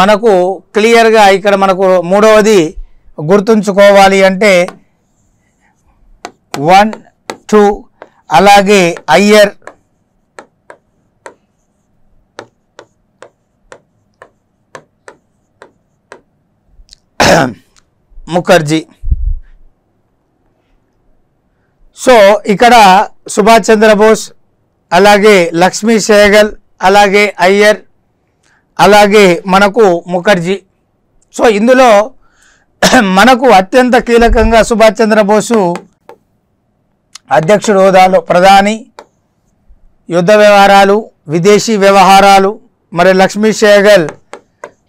మనకు క్లియర్గా ఇక్కడ మనకు మూడవది గుర్తుంచుకోవాలి అంటే వన్ టూ అలాగే అయ్యర్ ముఖర్జీ సో ఇక్కడ సుభాష్ చంద్రబోస్ అలాగే లక్ష్మీ సేగల్ అలాగే అయ్యర్ అలాగే మనకు ముఖర్జీ సో ఇందులో మనకు అత్యంత కీలకంగా సుభాష్ చంద్రబోసు అధ్యక్షుడు హోదాలో ప్రధాని యుద్ధ వ్యవహారాలు విదేశీ వ్యవహారాలు మరి లక్ష్మీ షేగల్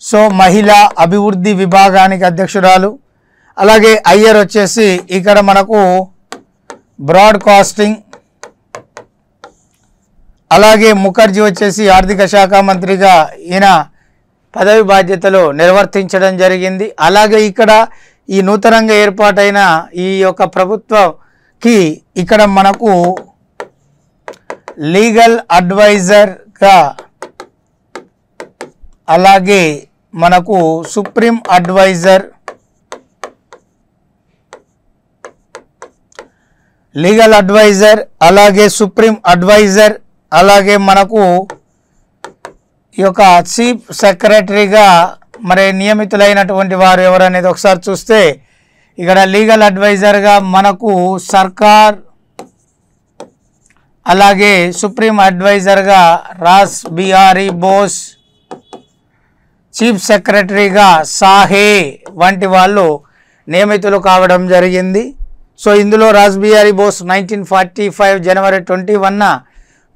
సో మహిళా అభివృద్ధి విభాగానికి అధ్యక్షురాలు అలాగే అయ్యర్ వచ్చేసి ఇక్కడ మనకు బ్రాడ్కాస్టింగ్ అలాగే ముఖర్జీ వచ్చేసి ఆర్థిక శాఖ మంత్రిగా ఈయన పదవి బాధ్యతలు నిర్వర్తించడం జరిగింది అలాగే ఇక్కడ ఈ నూతనంగా ఏర్పాటైన ఈ యొక్క ప్రభుత్వ కి ఇక్కడ మనకు లీగల్ అడ్వైజర్గా అలాగే మనకు సుప్రీం అడ్వైజర్ లీగల్ అడ్వైజర్ అలాగే సుప్రీం అడ్వైజర్ అలాగే మనకు ఈ యొక్క చీఫ్ సెక్రటరీగా మరి నియమితులైనటువంటి వారు ఎవరనేది ఒకసారి చూస్తే ఇక్కడ లీగల్ అడ్వైజర్గా మనకు సర్కార్ అలాగే సుప్రీం అడ్వైజర్గా రాస్ బిహారీ బోస్ చీఫ్ సెక్రటరీగా సాహే వంటి వాళ్ళు నియమితులు కావడం జరిగింది సో ఇందులో Raj Bihari Bose nineteen forty five January twenty వన్న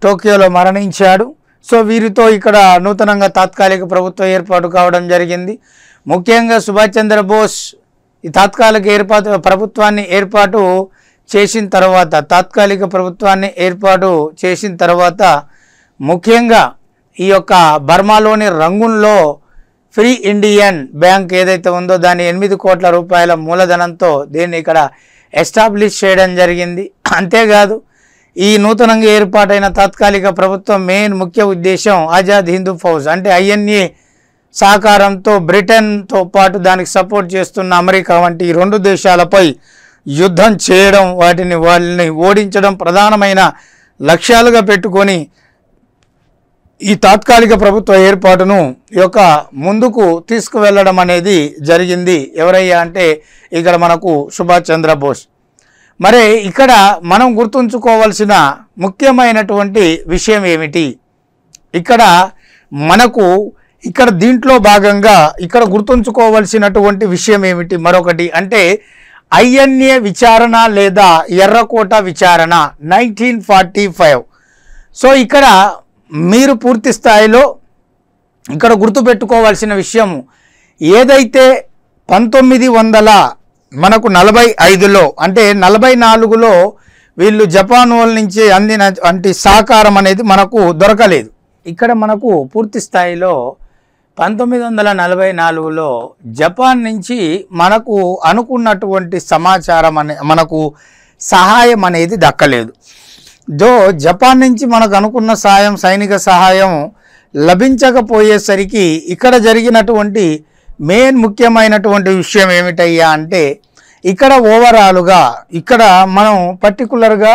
టోక్యోలో మరణించాడు సో వీరితో ఇక్కడ నూతనంగా తాత్కాలిక ప్రభుత్వం ఏర్పాటు కావడం జరిగింది ముఖ్యంగా సుభాష్ చంద్రబోస్ ఈ తాత్కాలిక ఏర్పాటు ప్రభుత్వాన్ని ఏర్పాటు చేసిన తర్వాత తాత్కాలిక ప్రభుత్వాన్ని ఏర్పాటు చేసిన తర్వాత ముఖ్యంగా ఈ యొక్క బర్మాలోని రంగుల్లో ఫ్రీ ఇండియన్ బ్యాంక్ ఏదైతే ఉందో దాని ఎనిమిది కోట్ల రూపాయల మూలధనంతో దీన్ని ఇక్కడ ఎస్టాబ్లిష్ చేయడం జరిగింది అంతేకాదు ఈ నూతనంగా ఏర్పాటైన తాత్కాలిక ప్రభుత్వం మెయిన్ ముఖ్య ఉద్దేశం ఆజాద్ హిందూ ఫౌజ్ అంటే ఐఎన్ఏ సహకారంతో బ్రిటన్తో పాటు దానికి సపోర్ట్ చేస్తున్న అమెరికా వంటి ఈ రెండు దేశాలపై యుద్ధం చేయడం వాటిని వాళ్ళని ఓడించడం ప్రధానమైన లక్ష్యాలుగా పెట్టుకొని ఈ తాత్కాలిక ప్రభుత్వ ఏర్పాటును యొక్క ముందుకు తీసుకువెళ్ళడం అనేది జరిగింది ఎవరయ్యా అంటే ఇక్కడ మనకు సుభాష్ చంద్రబోస్ మరి ఇక్కడ మనం గుర్తుంచుకోవాల్సిన ముఖ్యమైనటువంటి విషయం ఏమిటి ఇక్కడ మనకు ఇక్కడ దీంట్లో భాగంగా ఇక్కడ గుర్తుంచుకోవలసినటువంటి విషయం ఏమిటి మరొకటి అంటే ఐఎన్ఏ విచారణ లేదా ఎర్రకోట విచారణ నైన్టీన్ ఫార్టీ ఫైవ్ సో ఇక్కడ మీరు పూర్తి స్థాయిలో ఇక్కడ గుర్తుపెట్టుకోవాల్సిన విషయం ఏదైతే పంతొమ్మిది వందల మనకు నలభై ఐదులో అంటే నలభై నాలుగులో వీళ్ళు జపాన్ వాళ్ళ నుంచి అందిన అంటే సహకారం అనేది మనకు దొరకలేదు ఇక్కడ మనకు పూర్తి స్థాయిలో పంతొమ్మిది వందల నలభై నాలుగులో జపాన్ నుంచి మనకు అనుకున్నటువంటి సమాచారం అనే మనకు సహాయం అనేది దక్కలేదు దో జపాన్ నుంచి మనకు అనుకున్న సహాయం సైనిక సహాయం లభించకపోయేసరికి ఇక్కడ జరిగినటువంటి మెయిన్ ముఖ్యమైనటువంటి విషయం ఏమిటయ్యా అంటే ఇక్కడ ఓవరాల్గా ఇక్కడ మనం పర్టికులర్గా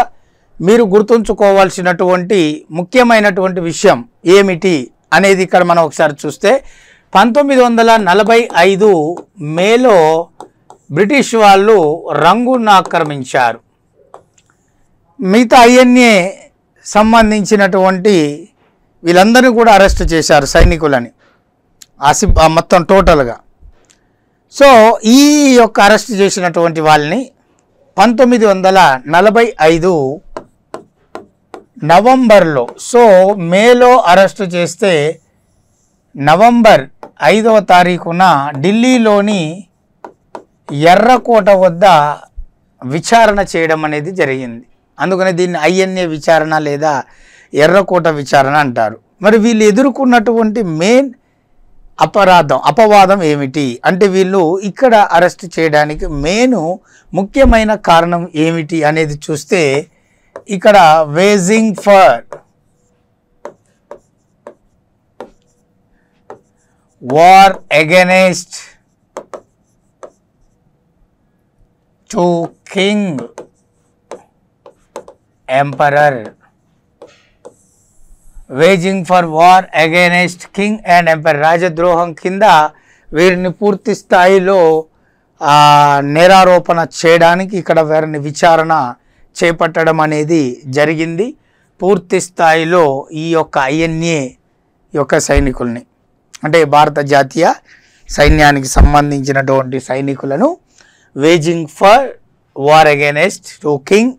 మీరు గుర్తుంచుకోవాల్సినటువంటి ముఖ్యమైనటువంటి విషయం ఏమిటి అనేది ఇక్కడ మనం ఒకసారి చూస్తే పంతొమ్మిది వందల నలభై ఐదు మేలో బ్రిటిష్ వాళ్ళు రంగును ఆక్రమించారు మిగతా ఐఎన్ఏ సంబంధించినటువంటి వీళ్ళందరూ కూడా అరెస్ట్ చేశారు సైనికులని ఆసి మొత్తం టోటల్గా సో ఈ యొక్క అరెస్ట్ చేసినటువంటి వాళ్ళని పంతొమ్మిది వందల నలభై ఐదు నవంబర్లో సో మేలో అరెస్టు చేస్తే నవంబర్ ఐదవ తారీఖున ఢిల్లీలోని ఎర్రకోట వద్ద విచారణ చేయడం అనేది జరిగింది అందుకనే దీన్ని ఐఎన్ఏ విచారణ లేదా ఎర్రకోట విచారణ అంటారు మరి వీళ్ళు ఎదుర్కొన్నటువంటి మెయిన్ అపరాధం అపవాదం ఏమిటి అంటే వీళ్ళు ఇక్కడ అరెస్ట్ చేయడానికి మెయిన్ ముఖ్యమైన కారణం ఏమిటి అనేది చూస్తే ఇక్కడ waging for war against to king emperor waging for war against king and empire రాజద్రోహం కింద వీరిని పూర్తి స్థాయిలో నేరారోపణ చేయడానికి ఇక్కడ వారిని విచారణ చేపట్టడం అనేది జరిగింది పూర్తి స్థాయిలో ఈ యొక్క ఐఎన్ఏ యొక్క సైనికుల్ని అంటే భారత జాతీయ సైన్యానికి సంబంధించినటువంటి సైనికులను waging for war against to king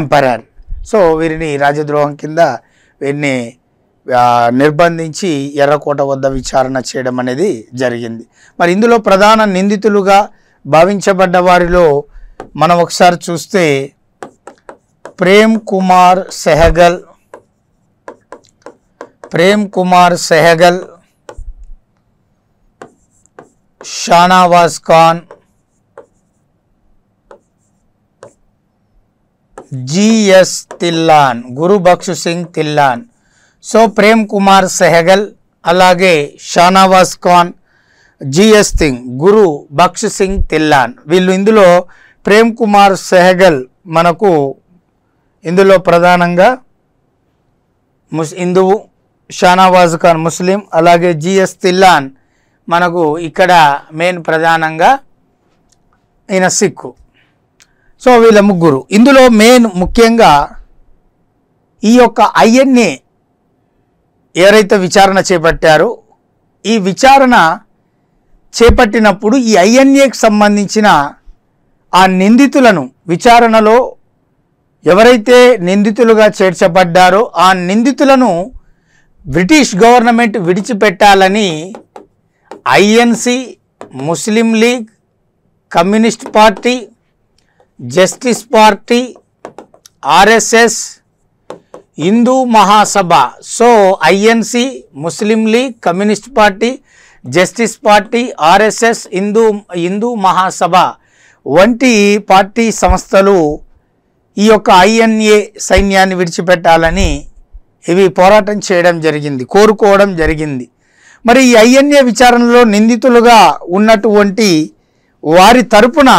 emperor so వీరిని రాజద్రోహం కింద వీరిని నిర్బంధించి ఎర్రకోట వద్ద విచారణ చేయడం అనేది జరిగింది మరి ఇందులో ప్రధాన నిందితులుగా భావించబడ్డ వారిలో మనం ఒకసారి చూస్తే ప్రేమ్ కుమార్ సెహగల్ ప్రేమ్ కుమార్ సెహగల్ शाहनवाज खान జీఎస్ తిల్లాన్ గురుబక్షు సింగ్ తిల్లాన్ సో ప్రేమ్ కుమార్ సెహగల్ అలాగే షానావాస్ ఖాన్ జిఎస్ సింగ్ గురు బక్ష్ సింగ్ తిల్లాన్ వీళ్ళు ఇందులో ప్రేమ్ కుమార్ సెహగల్ మనకు ఇందులో ప్రధానంగా ముస్ హిందువు షానావాజ్ ఖాన్ ముస్లిం అలాగే జిఎస్ తిల్లాన్ మనకు ఇక్కడ మెయిన్ ప్రధానంగా ఈయన సిక్కు సో వీళ్ళ ముగ్గురు ఇందులో మెయిన్ ముఖ్యంగా ఈ యొక్క ఐఎన్ఏ ఎవరైతే విచారణ చేపట్టారో ఈ విచారణ చేపట్టినప్పుడు ఈ ఐఎన్ఏకి సంబంధించిన ఆ నిందితులను విచారణలో ఎవరైతే నిందితులుగా చేర్చబడ్డారో ఆ నిందితులను బ్రిటిష్ గవర్నమెంట్ విడిచిపెట్టాలని INC Muslim League Communist Party Justice Party RSS Hindu Mahasabha so INC Muslim League Communist Party Justice Party RSS Hindu Hindu Mahasabha వంటి పార్టీ సంస్థలు ఈ యొక్క ఐఎన్ఏ సైన్యాన్ని విడిచిపెట్టాలని ఇవి పోరాటం చేయడం జరిగింది కోరుకోవడం జరిగింది మరి ఈ ఐఎన్ఏ విచారణలో నిందితులుగా ఉన్నటువంటి వారి తరపున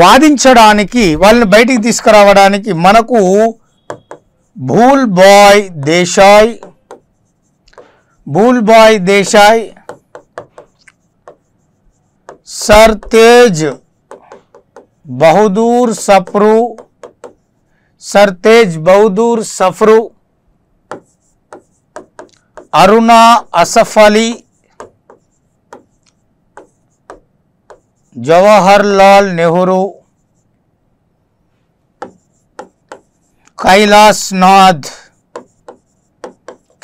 వాదించడానికి వాళ్ళని బయటికి తీసుకురావడానికి మనకు Bhulabhai Desai Bhulabhai Desai Sir Tej Bahadur Sapru Sir Tej Bahadur Sapru Aruna Asaf Ali Jawaharlal Nehru Kailash Nath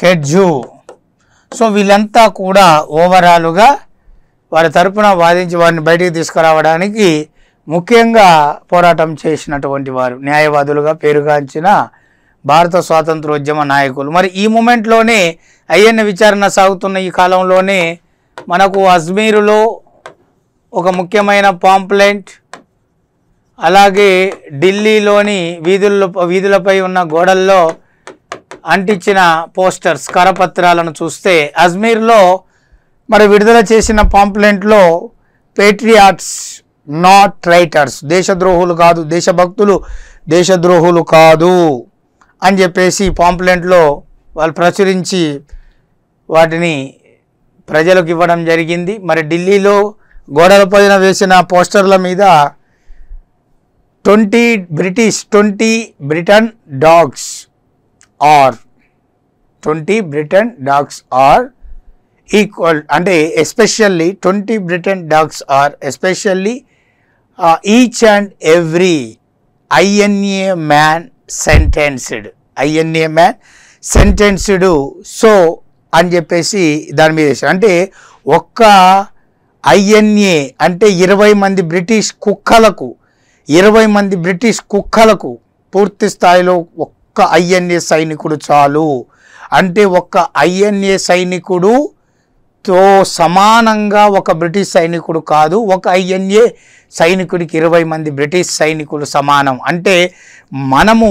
Katju so వీళ్ళంతా కూడా ఓవరాల్గా వారి తరపున వాదించి వారిని బయటికి తీసుకురావడానికి ముఖ్యంగా పోరాటం చేసినటువంటి వారు న్యాయవాదులుగా పేరుగాంచిన భారత స్వాతంత్రోద్యమ నాయకులు మరి ఈ మూమెంట్లోనే అయ్యన్న విచారణ సాగుతున్న ఈ కాలంలోనే మనకు అజ్మీరులో ఒక ముఖ్యమైన పాంప్లెంట్ అలాగే ఢిల్లీలోని వీధుల్లో వీధులపై ఉన్న గోడల్లో అంటించిన పోస్టర్స్ కరపత్రాలను చూస్తే అజ్మీర్లో మరి విడుదల చేసిన పాంప్లెంట్లో పేట్రియాట్స్ నాట్ ట్రైటర్స్ దేశద్రోహులు కాదు దేశభక్తులు దేశద్రోహులు కాదు అని చెప్పేసి పాంప్లెంట్లో వాళ్ళు ప్రచురించి వాటిని ప్రజలకు ఇవ్వడం జరిగింది మరి ఢిల్లీలో గోడల పైన వేసిన పోస్టర్ల మీద twenty British twenty Britain dogs are twenty Britain dogs are equal అంటే especially twenty Britain dogs are especially each and and INA man man INA man man so అని చెప్పేసి దాని మీద వేసారు అంటే ఒక్క ఐఎన్ఏ అంటే ఇరవై మంది బ్రిటిష్ కుక్కలకు ఇరవై మంది బ్రిటిష్ కుక్కలకు పూర్తి స్థాయిలో ఒక్క ఐఎన్ఏ సైనికుడు చాలు అంటే ఒక్క ఐఎన్ఏ సైనికుడు తో సమానంగా ఒక బ్రిటిష్ సైనికుడు కాదు ఒక ఐఎన్ఏ సైనికుడికి ఇరవై మంది బ్రిటిష్ సైనికులు సమానం అంటే మనము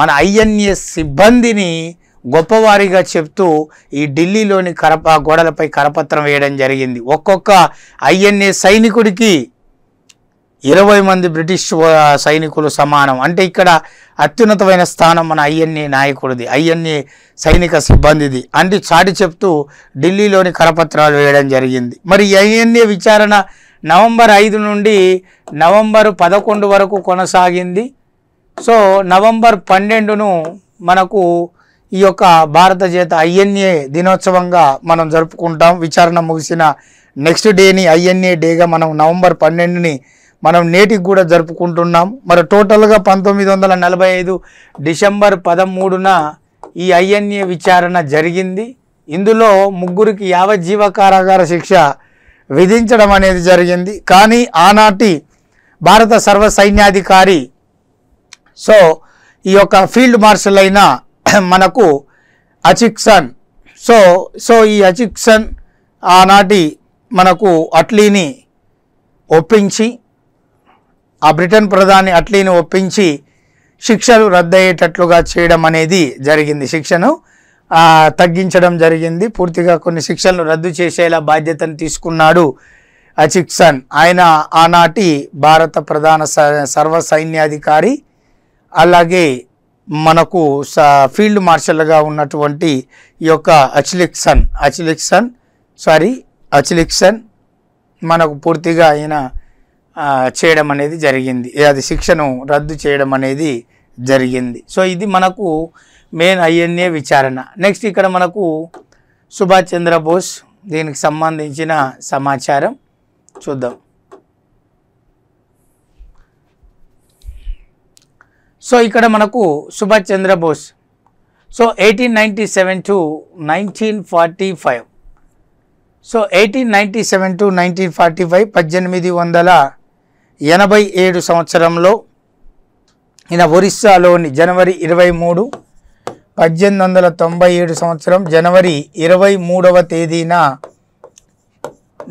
మన ఐఎన్ఏ సిబ్బందిని గొప్పవారిగా చెప్తూ ఈ ఢిల్లీలోని కరప గోడలపై కరపత్రం వేయడం జరిగింది ఒక్కొక్క ఐఎన్ఏ సైనికుడికి ఇరవై మంది బ్రిటిష్ సైనికులు సమానం అంటే ఇక్కడ అత్యున్నతమైన స్థానం మన ఐఎన్ఏ నాయకుడిది ఐఎన్ఏ సైనిక సిబ్బందిది అంటే చాటి చెప్తూ ఢిల్లీలోని కరపత్రాలు వేయడం జరిగింది మరి ఐఎన్ఏ విచారణ నవంబర్ ఐదు నుండి నవంబర్ పదకొండు వరకు కొనసాగింది సో నవంబర్ పన్నెండును మనకు ఈ యొక్క భారత చేత ఐఎన్ఏ దినోత్సవంగా మనం జరుపుకుంటాం విచారణ ముగిసిన నెక్స్ట్ డేని ఐఎన్ఏ డేగా మనం నవంబర్ పన్నెండుని మనం నేటికి కూడా జరుపుకుంటున్నాం మరి టోటల్గా పంతొమ్మిది వందల నలభై ఐదు డిసెంబర్ పదమూడున ఈ ఐఎన్ఏ విచారణ జరిగింది ఇందులో ముగ్గురికి యావజ్జీవ కారాగార శిక్ష విధించడం అనేది జరిగింది కానీ ఆనాటి భారత సర్వ సైన్యాధికారి సో ఈ యొక్క ఫీల్డ్ మార్షల్ అయిన మనకు అచిక్సన్ సో సో ఈ అచిక్సన్ ఆనాటి మనకు అట్లీని ఒప్పించి ఆ బ్రిటన్ ప్రధాని అట్లీని ఒప్పించి శిక్షలు రద్దయ్యేటట్లుగా చేయడం అనేది జరిగింది శిక్షను తగ్గించడం జరిగింది పూర్తిగా కొన్ని శిక్షలను రద్దు చేసేలా బాధ్యతను తీసుకున్నాడు అచిక్సన్ ఆయన ఆనాటి భారత ప్రధాన సర్వ సైన్యాధికారి అలాగే మనకు స ఫీల్డ్ మార్షల్గా ఉన్నటువంటి ఈ యొక్క అచిలిక్సన్ అచిలిక్సన్ సారీ అచిలిక్సన్ మనకు పూర్తిగా ఆయన చేయడం అనేది జరిగింది అది శిక్షను రద్దు చేయడం అనేది జరిగింది సో ఇది మనకు మెయిన్ ఐఎన్ఏ విచారణ నెక్స్ట్ ఇక్కడ మనకు సుభాష్ చంద్రబోస్ దీనికి సంబంధించిన సమాచారం చూద్దాం సో ఇక్కడ మనకు Subhash Chandrabose so eighteen ninety seven to nineteen forty five so eighteen ninety seven to nineteen forty five పద్దెనిమిది వందల ఎనభై ఏడు సంవత్సరంలో ఈయన ఒరిస్సాలోని జనవరి ఇరవై మూడు పద్దెనిమిది వందల తొంభై ఏడు సంవత్సరం జనవరి ఇరవై మూడవ తేదీన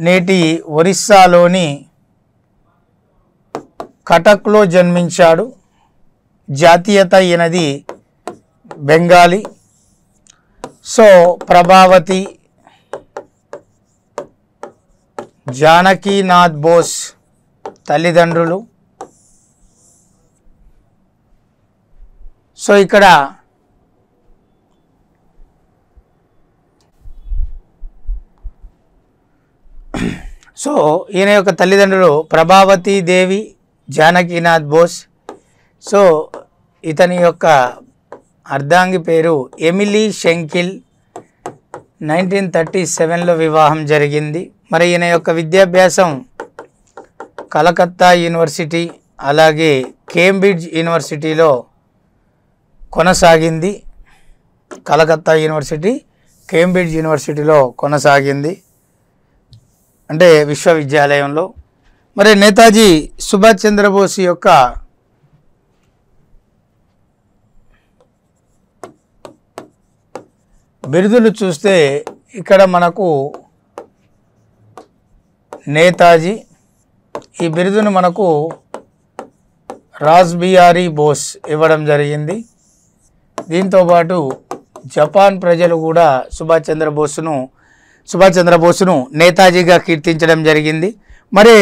నేటి ఒరిస్సాలోని కటక్లో జన్మించాడు జాతీయత ఈయనది బెంగాలీ సో ప్రభావతి జానకీనాథ్ బోస్ తల్లిదండ్రులు సో ఇక్కడ సో ఈయన యొక్క తల్లిదండ్రులు ప్రభావతి దేవి జానకీనాథ్ బోస్ సో ఇతని యొక్క అర్ధాంగి పేరు ఎమిలీ షెంకిల్ నైన్టీన్ థర్టీ సెవెన్లో వివాహం జరిగింది మరి ఈయన యొక్క విద్యాభ్యాసం కలకత్తా యూనివర్సిటీ అలాగే కేంబ్రిడ్జ్ యూనివర్సిటీలో కొనసాగింది కలకత్తా యూనివర్సిటీ కేంబ్రిడ్జ్ యూనివర్సిటీలో కొనసాగింది అంటే విశ్వవిద్యాలయంలో మరి నేతాజీ సుభాష్ చంద్రబోస్ యొక్క బిరుదులు చూస్తే ఇక్కడ మనకు నేతాజీ ఈ బిరుదును మనకు రాజ్ బిహారీ బోస్ ఇవ్వడం జరిగింది దీంతోపాటు జపాన్ ప్రజలు కూడా సుభాష్ చంద్రబోస్ను సుభాష్ చంద్రబోస్ను నేతాజీగా కీర్తించడం జరిగింది మరి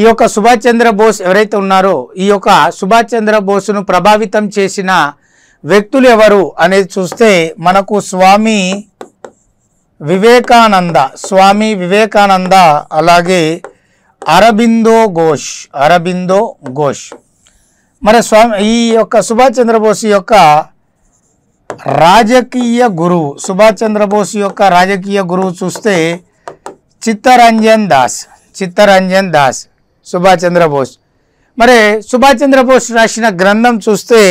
ఈ యొక్క సుభాష్ చంద్రబోస్ ఎవరైతే ఉన్నారో ఈ యొక్క సుభాష్ చంద్రబోస్ను ప్రభావితం చేసిన వ్యక్తులు ఎవరు అనేది చూస్తే మనకు స్వామి వివేకానంద స్వామి వివేకానంద అలాగే అరబిందో ఘోష్ అరబిందో ఘోష్ మరి స్వామి ఈ యొక్క సుభాష్ చంద్రబోస్ యొక్క రాజకీయ గురువు సుభాష్ చంద్రబోస్ యొక్క రాజకీయ గురువు చూస్తే చిత్తరంజన్ దాస్ చిత్తరంజన్ దాస్ సుభాష్ చంద్రబోస్ మరి సుభాష్ చంద్రబోస్ రాసిన గ్రంథం చూస్తే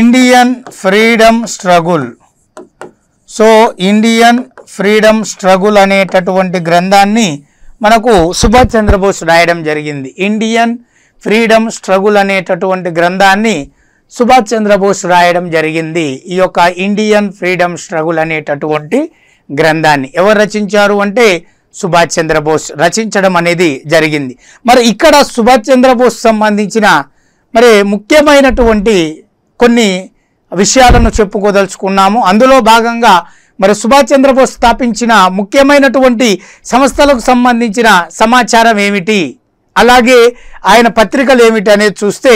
Indian freedom struggle so Indian freedom struggle అనేటటువంటి గ్రంథాన్ని మనకు సుభాష్ చంద్రబోస్ రాయడం జరిగింది ఇండియన్ ఫ్రీడమ్ స్ట్రగుల్ అనేటటువంటి గ్రంథాన్ని సుభాష్ చంద్రబోస్ రాయడం జరిగింది ఈ యొక్క ఇండియన్ ఫ్రీడమ్ స్ట్రగుల్ అనేటటువంటి గ్రంథాన్ని ఎవరు రచించారు అంటే సుభాష్ చంద్రబోస్ రచించడం అనేది జరిగింది మరి ఇక్కడ సుభాష్ చంద్రబోస్ సంబంధించిన మరి ముఖ్యమైనటువంటి కొన్ని విషయాలను చెప్పుకోదలుచుకున్నాము అందులో భాగంగా మరి సుభాష్ చంద్రబోస్ స్థాపించిన ముఖ్యమైనటువంటి సంస్థలకు సంబంధించిన సమాచారం ఏమిటి అలాగే ఆయన పత్రికలు ఏమిటి అనేది చూస్తే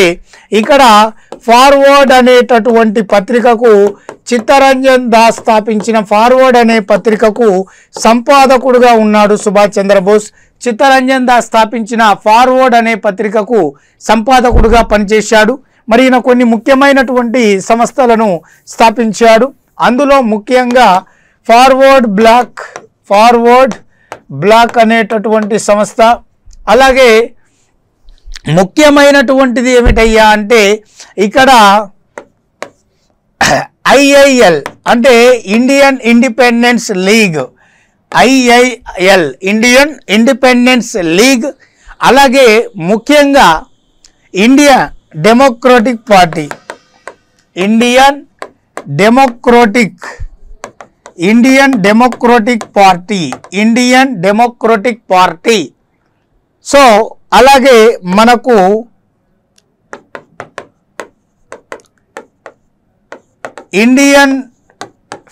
ఇక్కడ ఫార్వర్డ్ అనేటటువంటి పత్రికకు చిత్తరంజన్ దాస్ స్థాపించిన ఫార్వర్డ్ అనే పత్రికకు సంపాదకుడుగా ఉన్నాడు సుభాష్ చంద్రబోస్ చిత్తరంజన్ దాస్ స్థాపించిన ఫార్వర్డ్ అనే పత్రికకు సంపాదకుడుగా పనిచేశాడు మరి ఈయన కొన్ని ముఖ్యమైనటువంటి సంస్థలను స్థాపించాడు అందులో ముఖ్యంగా ఫార్వర్డ్ బ్లాక్ ఫార్వర్డ్ బ్లాక్ అనేటటువంటి సంస్థ అలాగే ముఖ్యమైనటువంటిది ఏమిటయ్యా అంటే ఇక్కడ ఐఐఎల్ అంటే Indian Independence League IIL Indian Independence League అలాగే ముఖ్యంగా India Democratic Party Indian Democratic Indian Democratic Party Indian Democratic Party so అలాగే మనకు Indian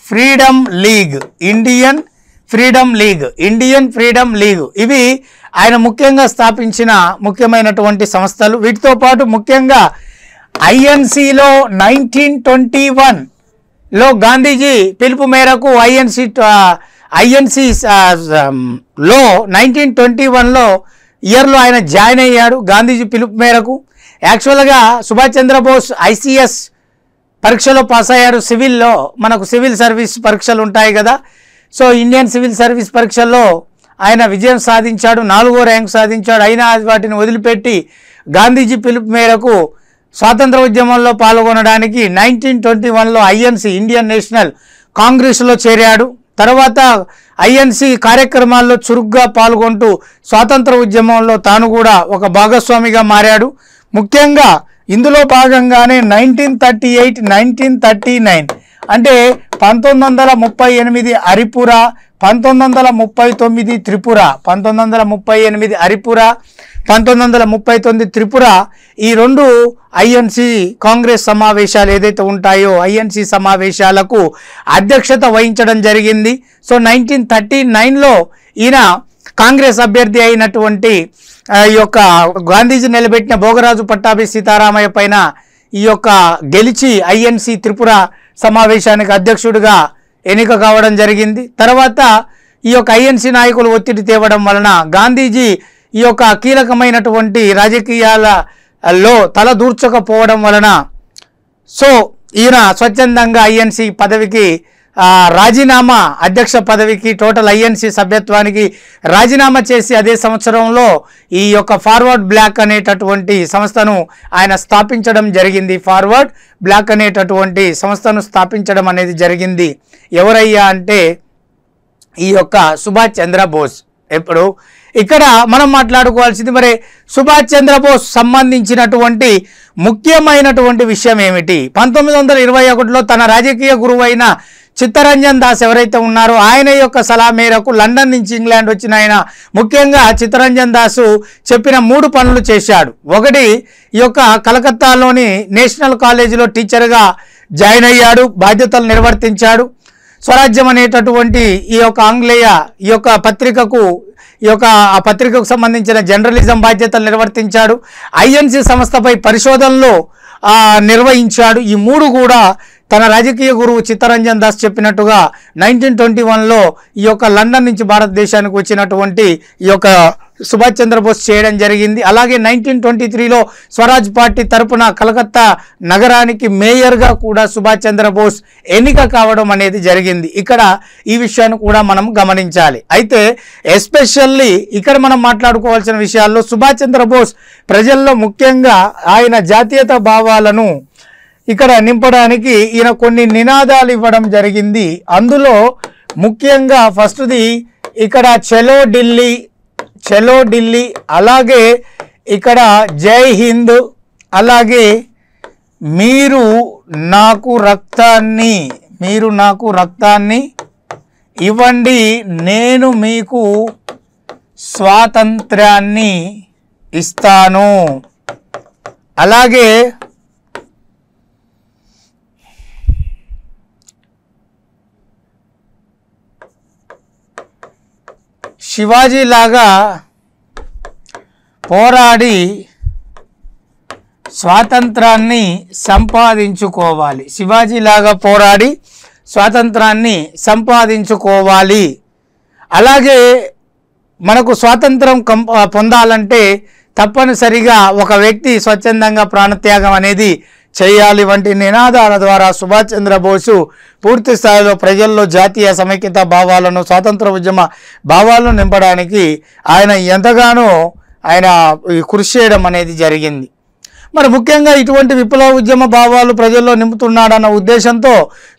Freedom League Indian Freedom League Indian Freedom League ఇవి ఆయన ముఖ్యంగా స్థాపించిన ముఖ్యమైనటువంటి సంస్థలు వీటితో పాటు ముఖ్యంగా ఐఎన్సీలో నైన్టీన్ ట్వంటీ వన్లో గాంధీజీ పిలుపు మేరకు ఐఎన్సి ఐఎన్సీ లో నైన్టీన్ ట్వంటీ వన్లో ఇయర్లో ఆయన జాయిన్ అయ్యాడు గాంధీజీ పిలుపు మేరకు యాక్చువల్గా సుభాష్ చంద్రబోస్ ఐసీఎస్ పరీక్షలో పాస్ అయ్యారు సివిల్లో మనకు సివిల్ సర్వీస్ పరీక్షలు ఉంటాయి కదా సో ఇండియన్ సివిల్ సర్వీస్ పరీక్షల్లో ఆయన విజయం సాధించాడు నాలుగో ర్యాంక్ సాధించాడు అయినా వాటిని వదిలిపెట్టి గాంధీజీ పిలుపు మేరకు స్వాతంత్ర ఉద్యమంలో పాల్గొనడానికి నైన్టీన్ ట్వంటీ వన్లో ఐఎన్సి ఇండియన్ నేషనల్ కాంగ్రెస్లో చేరాడు తర్వాత ఐఎన్సి కార్యక్రమాల్లో చురుగ్గా పాల్గొంటూ స్వాతంత్ర ఉద్యమంలో తాను కూడా ఒక భాగస్వామిగా మారాడు ముఖ్యంగా ఇందులో భాగంగానే nineteen thirty eight nineteen thirty nine అంటే పంతొమ్మిది వందల ముప్పై ఎనిమిది హరిపుర పంతొమ్మిది వందల ముప్పై తొమ్మిది త్రిపుర పంతొమ్మిది వందల ముప్పై ఎనిమిది హరిపుర పంతొమ్మిది వందల ముప్పై తొమ్మిది త్రిపుర ఈ రెండు ఐఎన్సి కాంగ్రెస్ సమావేశాలు ఏదైతే ఉంటాయో ఐఎన్సి సమావేశాలకు అధ్యక్షత వహించడం జరిగింది సో నైన్టీన్ థర్టీ నైన్లో ఈయన కాంగ్రెస్ అభ్యర్థి అయినటువంటి ఈ యొక్క గాంధీజీ నిలబెట్టిన భోగరాజు పట్టాభి సీతారామయ్య పైన ఈ యొక్క గెలిచి ఐఎన్సి త్రిపుర సమావేశానికి అధ్యక్షుడిగా ఎన్నిక కావడం జరిగింది తర్వాత ఈ యొక్క ఐఎన్సీ నాయకులు ఒత్తిడి తేవడం వలన గాంధీజీ ఈ యొక్క కీలకమైనటువంటి రాజకీయాలలో తల దూర్చకపోవడం వలన సో ఈయన స్వచ్ఛందంగా ఐఎన్సీ పదవికి రాజీనామా అధ్యక్ష పదవికి టోటల్ ఐఎన్సీ సభ్యత్వానికి రాజీనామా చేసి అదే సంవత్సరంలో ఈ యొక్క ఫార్వర్డ్ బ్లాక్ అనేటటువంటి సంస్థను ఆయన స్థాపించడం జరిగింది ఫార్వర్డ్ బ్లాక్ అనేటటువంటి సంస్థను స్థాపించడం అనేది జరిగింది ఎవరయ్యా అంటే ఈ యొక్క సుభాష్ చంద్రబోస్ ఎప్పుడు ఇక్కడ మనం మాట్లాడుకోవాల్సింది మరి సుభాష్ చంద్రబోస్ సంబంధించినటువంటి ముఖ్యమైనటువంటి విషయం ఏమిటి పంతొమ్మిది వందల ఇరవై ఒకటిలో తన రాజకీయ గురువైన చిత్తరంజన్ దాస్ ఎవరైతే ఉన్నారో ఆయన యొక్క సలహా మేరకు లండన్ నుంచి ఇంగ్లాండ్ వచ్చిన ఆయన ముఖ్యంగా చిత్తరంజన్ దాసు చెప్పిన మూడు పనులు చేశాడు ఒకటి ఈ యొక్క కలకత్తాలోని నేషనల్ కాలేజీలో టీచర్గా జాయిన్ అయ్యాడు బాధ్యతలు నిర్వర్తించాడు స్వరాజ్యం అనేటటువంటి ఈ యొక్క ఆంగ్లేయ ఈ యొక్క పత్రికకు ఈ యొక్క ఆ పత్రికకు సంబంధించిన జర్నలిజం బాధ్యతలు నిర్వర్తించాడు ఐఎన్సి సంస్థపై పరిశోధనలో నిర్వహించాడు ఈ మూడు కూడా తన రాజకీయ గురువు చిత్తరంజన్ దాస్ చెప్పినట్టుగా నైన్టీన్ ట్వంటీ వన్లో ఈ యొక్క లండన్ నుంచి భారతదేశానికి వచ్చినటువంటి ఈ యొక్క సుభాష్ చంద్రబోస్ చేయడం జరిగింది అలాగే నైన్టీన్ ట్వంటీ త్రీలో స్వరాజ్ పార్టీ తరపున కలకత్తా నగరానికి మేయర్గా కూడా సుభాష్ చంద్రబోస్ ఎన్నిక కావడం అనేది జరిగింది ఇక్కడ ఈ విషయాన్ని కూడా మనం గమనించాలి అయితే ఎస్పెషల్లీ ఇక్కడ మనం మాట్లాడుకోవాల్సిన విషయాల్లో సుభాష్ చంద్రబోస్ ప్రజల్లో ముఖ్యంగా ఆయన జాతీయత భావాలను ఇక్కడ నింపడానికి ఈయన కొన్ని నినాదాలు ఇవ్వడం జరిగింది అందులో ముఖ్యంగా ఫస్ట్ది ఇక్కడ చెలో ఢిల్లీ చెలో ఢిల్లీ అలాగే ఇక్కడ జై హింద్ అలాగే మీరు నాకు రక్తాన్ని మీరు నాకు రక్తాన్ని ఇవ్వండి నేను మీకు స్వాతంత్రాన్ని ఇస్తాను అలాగే శివాజీలాగా పోరాడి స్వాతంత్రాన్ని సంపాదించుకోవాలి శివాజీలాగా పోరాడి స్వాతంత్రాన్ని సంపాదించుకోవాలి అలాగే మనకు స్వాతంత్రం పొందాలంటే తప్పనిసరిగా ఒక వ్యక్తి స్వచ్ఛందంగా ప్రాణత్యాగం అనేది చేయాలి వంటి నినాదాల ద్వారా సుభాష్ చంద్రబోసు పూర్తి స్థాయిలో ప్రజల్లో జాతీయ సమైక్యత భావాలను స్వాతంత్ర ఉద్యమ భావాలను నింపడానికి ఆయన ఎంతగానో ఆయన కృషి చేయడం అనేది జరిగింది మరి ముఖ్యంగా ఇటువంటి విప్లవ ఉద్యమ భావాలు ప్రజల్లో నింపుతున్నాడన్న ఉద్దేశంతో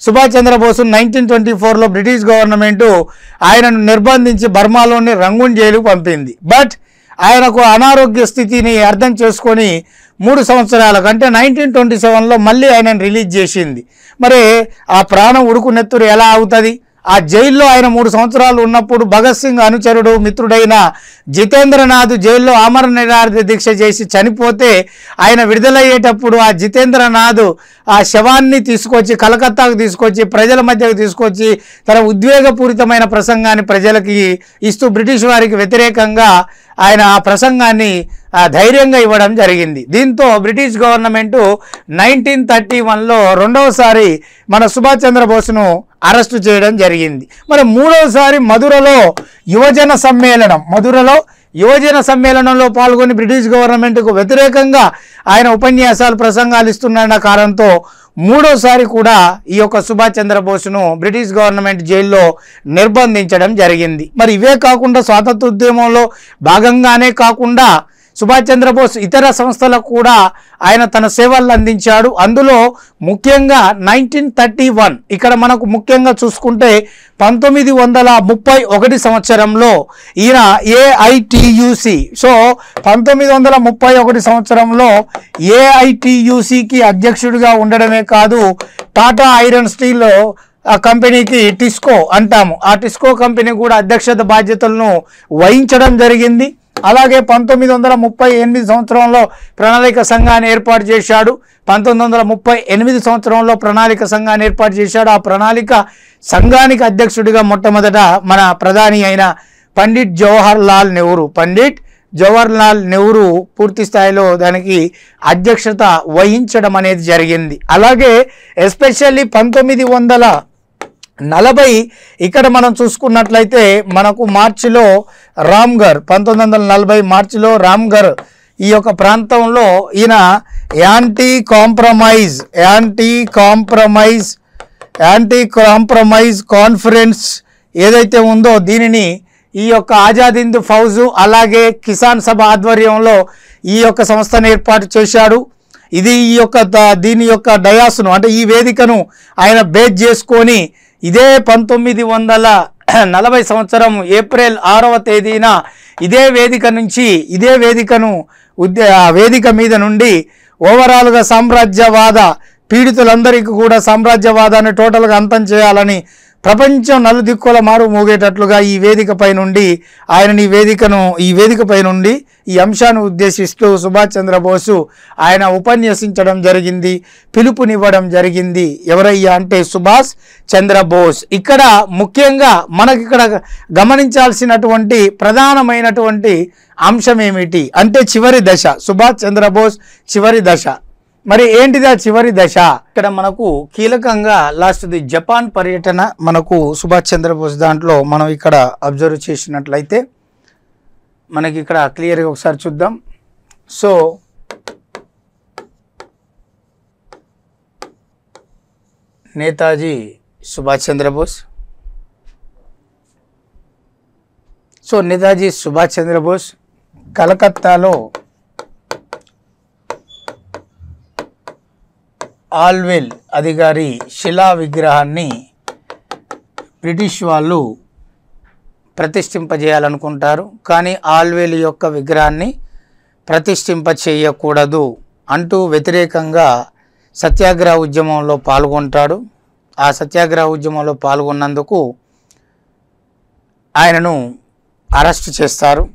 సుభాష్ చంద్రబోసు నైన్టీన్ ట్వంటీ ఫోర్లో బ్రిటిష్ గవర్నమెంటు ఆయనను నిర్బంధించి బర్మాలోని రంగున్ జైలుకు పంపింది బట్ ఆయనకు అనారోగ్య స్థితిని అర్థం చేసుకొని మూడు సంవత్సరాల కంటే నైన్టీన్ ట్వంటీ సెవెన్లో మళ్ళీ ఆయనను రిలీజ్ చేసింది మరి ఆ ప్రాణం ఉడుకునెత్తురు ఎలా అవుతుంది ఆ జైల్లో ఆయన మూడు సంవత్సరాలు ఉన్నప్పుడు భగత్ సింగ్ అనుచరుడు మిత్రుడైన జితేంద్రనాథ్ జైల్లో అమర నిరాధ దీక్ష చేసి చనిపోతే ఆయన విడుదలయ్యేటప్పుడు ఆ జితేంద్రనాథ్ ఆ శవాన్ని తీసుకొచ్చి కలకత్తాకు తీసుకొచ్చి ప్రజల మధ్యకు తీసుకొచ్చి తన ఉద్వేగపూరితమైన ప్రసంగాన్ని ప్రజలకి ఇస్తూ బ్రిటిష్ వారికి వ్యతిరేకంగా ఆయన ఆ ప్రసంగాన్ని ధైర్యంగా ఇవ్వడం జరిగింది దీంతో బ్రిటిష్ గవర్నమెంటు నైన్టీన్ థర్టీ వన్లో రెండవసారి మన సుభాష్ చంద్రబోస్ను అరెస్టు చేయడం జరిగింది మరి మూడవసారి మధురలో యువజన సమ్మేళనం మధురలో యువజన సమ్మేళనంలో పాల్గొని బ్రిటిష్ గవర్నమెంట్కు వ్యతిరేకంగా ఆయన ఉపన్యాసాలు ప్రసంగాలు ఇస్తున్న కారణంతో మూడోసారి కూడా ఈ యొక్క సుభాష్ చంద్రబోస్ను బ్రిటిష్ గవర్నమెంట్ జైల్లో నిర్బంధించడం జరిగింది మరి ఇవే కాకుండా స్వాతంత్రోద్యమంలో భాగంగానే కాకుండా సుభాష్ చంద్రబోస్ ఇతర సంస్థలకు కూడా ఆయన తన సేవలు అందించాడు అందులో ముఖ్యంగా నైన్టీన్ థర్టీ వన్ ఇక్కడ మనకు ముఖ్యంగా చూసుకుంటే పంతొమ్మిది వందల ముప్పై ఒకటి సంవత్సరంలో ఈయన ఏఐటియుసి సో పంతొమ్మిది వందల ముప్పై ఒకటి సంవత్సరంలో ఏఐటియుసికి అధ్యక్షుడిగా ఉండడమే కాదు టాటా ఐరన్ స్టీల్ ఆ కంపెనీకి టిస్కో అంటాము ఆ టిస్కో కంపెనీ కూడా అధ్యక్షత బాధ్యతలను వహించడం జరిగింది అలాగే పంతొమ్మిది వందల ముప్పై ఎనిమిది సంవత్సరంలో ప్రణాళిక సంఘాన్ని ఏర్పాటు చేశాడు పంతొమ్మిది వందల ముప్పై ఎనిమిది సంవత్సరంలో ప్రణాళిక సంఘాన్ని ఏర్పాటు చేశాడు ఆ ప్రణాళిక సంఘానికి అధ్యక్షుడిగా మొట్టమొదట మన ప్రధాని అయిన పండిట్ జవహర్ లాల్ నెహ్రూ పండిట్ జవహర్లాల్ నెహ్రూ పూర్తి స్థాయిలో దానికి అధ్యక్షత వహించడం అనేది జరిగింది అలాగే ఎస్పెషల్లీ పంతొమ్మిది వందల నలభై ఇక్కడ మనం చూసుకున్నట్లయితే మనకు మార్చిలో రామ్ఘర్ పంతొమ్మిది వందల నలభై మార్చిలో రామ్ఘర్ ఈ యొక్క ప్రాంతంలో ఈయన anti compromise anti compromise anti compromise conference ఏదైతే ఉందో దీనిని ఈ యొక్క ఆజాద్ హింద్ ఫౌజు అలాగే కిసాన్ సభ ఆధ్వర్యంలో ఈ యొక్క సంస్థను ఏర్పాటు చేశాడు ఇది ఈ యొక్క దీని యొక్క డయాస్ను అంటే ఈ వేదికను ఆయన బేజ్ చేసుకొని ఇదే పంతొమ్మిది వందల నలభై సంవత్సరం ఏప్రిల్ ఆరవ తేదీన ఇదే వేదిక నుంచి ఇదే వేదికను ఆ వేదిక మీద నుండి ఓవరాల్గా సామ్రాజ్యవాద పీడితులందరికీ కూడా సామ్రాజ్యవాదాన్ని టోటల్గా అంతం చేయాలని ప్రపంచం నలుదిక్కుల మారు మోగేటట్లుగా ఈ వేదికపై నుండి ఈ వేదికను ఈ వేదికపై నుండి ఈ అంశాన్ని ఉద్దేశిస్తూ సుభాష్ చంద్రబోసు ఆయన ఉపన్యసించడం జరిగింది పిలుపునివ్వడం జరిగింది ఎవరయ్యా అంటే సుభాష్ చంద్రబోస్ ఇక్కడ ముఖ్యంగా మనకిక్కడ గమనించాల్సినటువంటి ప్రధానమైనటువంటి అంశం ఏమిటి అంటే చివరి దశ సుభాష్ చంద్రబోస్ చివరి దశ మరి ఏంటిది ఆ చివరి దశ ఇక్కడ మనకు కీలకంగా లాస్ట్ది జపాన్ పర్యటన మనకు సుభాష్ చంద్రబోస్ దాంట్లో మనం ఇక్కడ అబ్జర్వ్ చేసినట్లయితే మనకి ఇక్కడ క్లియర్గా ఒకసారి చూద్దాం సో నేతాజీ సుభాష్ చంద్రబోస్ సో నేతాజీ సుభాష్ చంద్రబోస్ కలకత్తాలో ఆల్వెల్ అధికారి శిలా విగ్రహాన్ని బ్రిటిష్ వాళ్ళు ప్రతిష్ఠింపజేయాలనుకుంటారు కానీ ఆల్వేల్ యొక్క విగ్రహాన్ని ప్రతిష్ఠింప చేయకూడదు అంటూ వ్యతిరేకంగా సత్యాగ్రహ ఉద్యమంలో పాల్గొంటాడు ఆ సత్యాగ్రహ ఉద్యమంలో పాల్గొన్నందుకు ఆయనను అరెస్ట్ చేస్తారు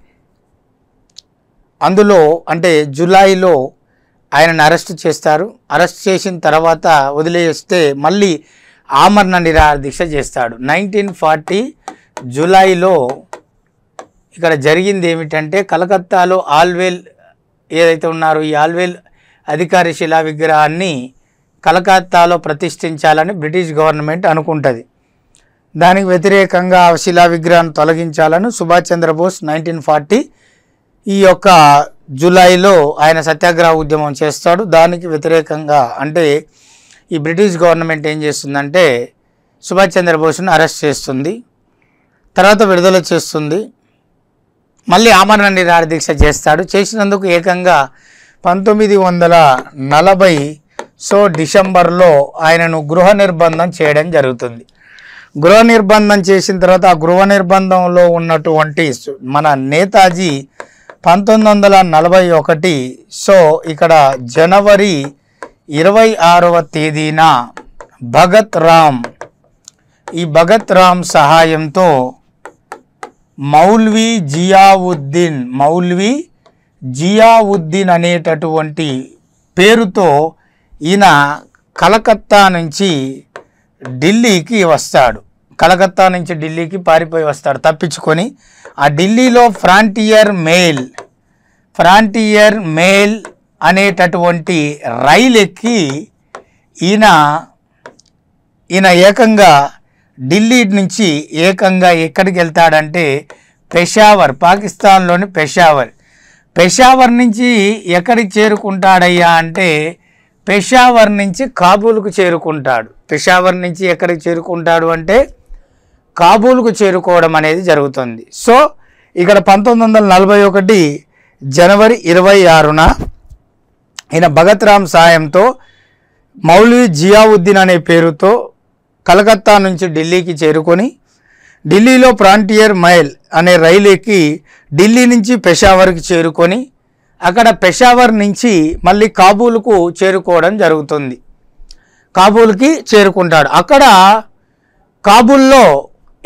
అందులో అంటే జూలైలో ఆయనను అరెస్ట్ చేస్తారు అరెస్ట్ చేసిన తర్వాత వదిలేస్తే మళ్ళీ ఆమరణ నిరాదీక్ష చేస్తాడు నైన్టీన్ ఫార్టీ జూలైలో ఇక్కడ జరిగింది ఏమిటంటే కలకత్తాలో ఆల్వేల్ ఏదైతే ఉన్నారో ఈ ఆల్వేల్ అధికారి శిలా విగ్రహాన్ని కలకత్తాలో ప్రతిష్ఠించాలని బ్రిటిష్ గవర్నమెంట్ అనుకుంటుంది దానికి వ్యతిరేకంగా శిలా విగ్రహాన్ని తొలగించాలని సుభాష్ చంద్రబోస్ నైన్టీన్ ఫార్టీ ఈ యొక్క జూలైలో ఆయన సత్యాగ్రహ ఉద్యమం చేస్తాడు దానికి వ్యతిరేకంగా అంటే ఈ బ్రిటిష్ గవర్నమెంట్ ఏం చేస్తుందంటే సుభాష్ చంద్రబోస్ను అరెస్ట్ చేస్తుంది తర్వాత విడుదల చేస్తుంది మళ్ళీ ఆమరణ దీక్ష చేస్తాడు చేసినందుకు ఏకంగా పంతొమ్మిది వందల నలభై సో డిసెంబర్లో ఆయనను గృహ నిర్బంధం చేయడం జరుగుతుంది గృహ నిర్బంధం చేసిన తర్వాత ఆ గృహ నిర్బంధంలో ఉన్నటువంటి మన నేతాజీ పంతొమ్మిది వందల నలభై ఒకటి సో ఇక్కడ జనవరి ఇరవై ఆరవ తేదీన భగత్ రామ్ ఈ భగత్ రామ్ సహాయంతో మౌల్వి జియావుద్దీన్ మౌల్వి జియావుద్దీన్ అనేటటువంటి పేరుతో ఈయన కలకత్తా నుంచి ఢిల్లీకి వస్తాడు కలకత్తా నుంచి ఢిల్లీకి పారిపోయి వస్తాడు తప్పించుకొని ఆ ఢిల్లీలో ఫ్రాంటియర్ మెయిల్ ఫ్రాంటియర్ మెయిల్ అనేటటువంటి రైలు ఎక్కి ఈయన ఈయన ఏకంగా ఢిల్లీ నుంచి ఏకంగా ఎక్కడికి వెళ్తాడంటే పెషావర్ పాకిస్తాన్లోని పెషావర్ పెషావర్ నుంచి ఎక్కడికి చేరుకుంటాడయ్యా అంటే పెషావర్ నుంచి కాబూల్కు చేరుకుంటాడు పెషావర్ నుంచి ఎక్కడికి చేరుకుంటాడు అంటే కాబూల్కు చేరుకోవడం అనేది జరుగుతుంది సో ఇక్కడ పంతొమ్మిది వందల నలభై ఒకటి జనవరి ఇరవై ఆరున ఈయన భగత్ రామ్ సాయంతో మౌలవి జియావుద్దీన్ అనే పేరుతో కలకత్తా నుంచి ఢిల్లీకి చేరుకొని ఢిల్లీలో ప్రాంటియర్ మైల్ అనే రైలు ఎక్కి ఢిల్లీ నుంచి పెషావర్కి చేరుకొని అక్కడ పెషావర్ నుంచి మళ్ళీ కాబూల్కు చేరుకోవడం జరుగుతుంది కాబూల్కి చేరుకుంటాడు అక్కడ కాబూల్లో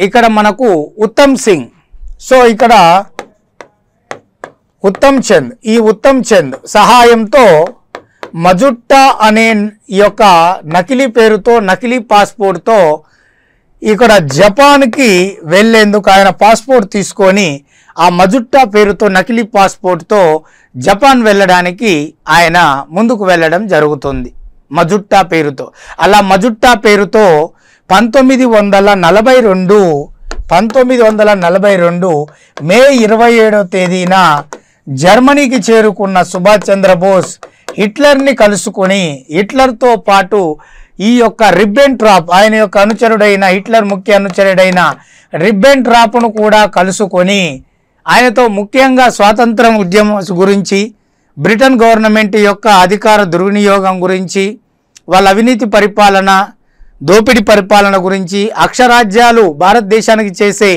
ఇక్కడ మనకు ఉత్తమ్ సింగ్ సో ఇక్కడ ఉత్తమ్ చంద్ ఈ ఉత్తమ్ చంద్ సహాయంతో మజుట్టా అనే యొక్క నకిలీ పేరుతో నకిలీ పాస్పోర్ట్తో ఇక్కడ జపాన్కి వెళ్ళేందుకు ఆయన పాస్పోర్ట్ తీసుకొని ఆ మజుట్టా పేరుతో నకిలీ పాస్పోర్ట్తో జపాన్ వెళ్ళడానికి ఆయన ముందుకు వెళ్ళడం జరుగుతుంది మజుట్టా పేరుతో అలా మజుట్టా పేరుతో పంతొమ్మిది వందల నలభై రెండు పంతొమ్మిది వందల నలభై రెండు మే ఇరవై ఏడవ తేదీన జర్మనీకి చేరుకున్న సుభాష్ చంద్రబోస్ హిట్లర్ని కలుసుకొని హిట్లర్తో పాటు ఈ యొక్క రిబ్బెన్ ట్రాప్ ఆయన యొక్క అనుచరుడైన హిట్లర్ ముఖ్య అనుచరుడైన రిబ్బెన్ ట్రాప్ను కూడా కలుసుకొని ఆయనతో ముఖ్యంగా స్వాతంత్రం ఉద్యమం గురించి బ్రిటన్ గవర్నమెంట్ యొక్క అధికార దుర్వినియోగం గురించి వాళ్ళ అవినీతి పరిపాలన దోపిడి పరిపాలన గురించి అక్షరాజ్యాలు భారతదేశానికి చేసే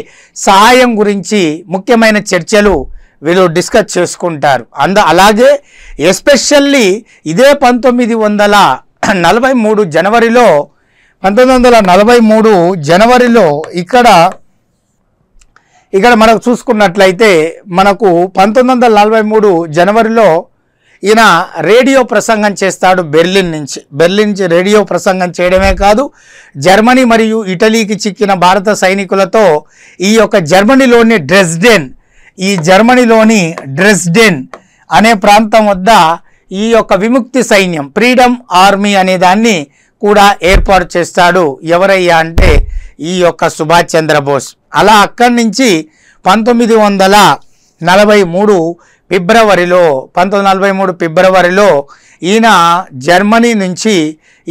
సహాయం గురించి ముఖ్యమైన చర్చలు వీళ్ళు డిస్కస్ చేసుకుంటారు అంద అలాగే ఎస్పెషల్లీ ఇదే పంతొమ్మిది వందల నలభై మూడు జనవరిలో పంతొమ్మిది వందల నలభై మూడు జనవరిలో ఇక్కడ ఇక్కడ మనకు చూసుకున్నట్లయితే మనకు పంతొమ్మిది వందల నలభై మూడు జనవరిలో ఈయన రేడియో ప్రసంగం చేస్తాడు బెర్లిన్ నుంచి బెర్లిన్ నుంచి రేడియో ప్రసంగం చేయడమే కాదు జర్మనీ మరియు ఇటలీకి చిక్కిన భారత సైనికులతో ఈ యొక్క జర్మనీలోని డ్రెస్డెన్ ఈ జర్మనీలోని డ్రెస్డెన్ అనే ప్రాంతం వద్ద ఈ యొక్క విముక్తి సైన్యం ఫ్రీడమ్ ఆర్మీ అనే దాన్ని కూడా ఏర్పాటు చేస్తాడు ఎవరయ్యా అంటే ఈ యొక్క సుభాష్ చంద్రబోస్ అలా అక్కడి నుంచి పంతొమ్మిది వందల నలభై మూడు ఫిబ్రవరిలో పంతొమ్మిది నలభై మూడు ఫిబ్రవరిలో ఈయన జర్మనీ నుంచి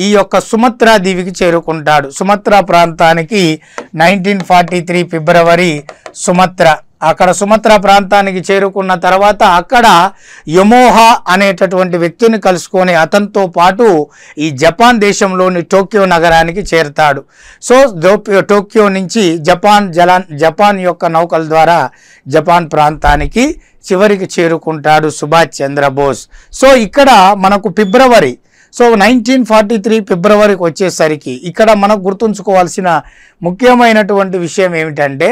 ఈ యొక్క సుమత్రా దీవికి చేరుకుంటాడు సుమత్రా ప్రాంతానికి nineteen forty three February Sumatra అక్కడ సుమత్ర ప్రాంతానికి చేరుకున్న తర్వాత అక్కడ యమోహ అనేటటువంటి వ్యక్తిని కలుసుకొని అతనితో పాటు ఈ జపాన్ దేశంలోని టోక్యో నగరానికి చేరుతాడు సో టోక్యో నుంచి జపాన్ జలా జపాన్ యొక్క నౌకల ద్వారా జపాన్ ప్రాంతానికి చివరికి చేరుకుంటాడు సుభాష్ చంద్రబోస్ సో ఇక్కడ మనకు February so nineteen forty three ఫిబ్రవరికి వచ్చేసరికి ఇక్కడ మనం గుర్తుంచుకోవాల్సిన ముఖ్యమైనటువంటి విషయం ఏమిటంటే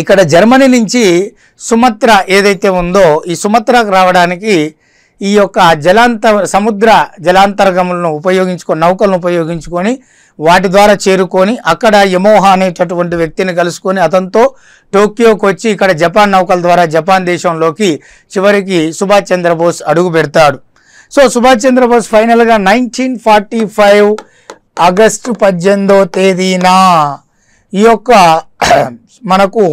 ఇక్కడ జర్మనీ నుంచి సుమత్ర ఏదైతే ఉందో ఈ సుమత్రకు రావడానికి ఈ యొక్క జలాంత సముద్ర జలాంతర్గములను ఉపయోగించుకొని నౌకలను ఉపయోగించుకొని వాటి ద్వారా చేరుకొని అక్కడ యమోహ అనేటటువంటి వ్యక్తిని కలుసుకొని అతనితో టోక్యోకి వచ్చి ఇక్కడ జపాన్ నౌకల ద్వారా జపాన్ దేశంలోకి చివరికి సుభాష్ చంద్రబోస్ అడుగు పెడతాడు సో సుభాష్ చంద్రబోస్ ఫైనల్గా నైన్టీన్ ఫార్టీ ఫైవ్ ఆగస్టు పద్దెనిమిదో తేదీన ఈ యొక్క మనకు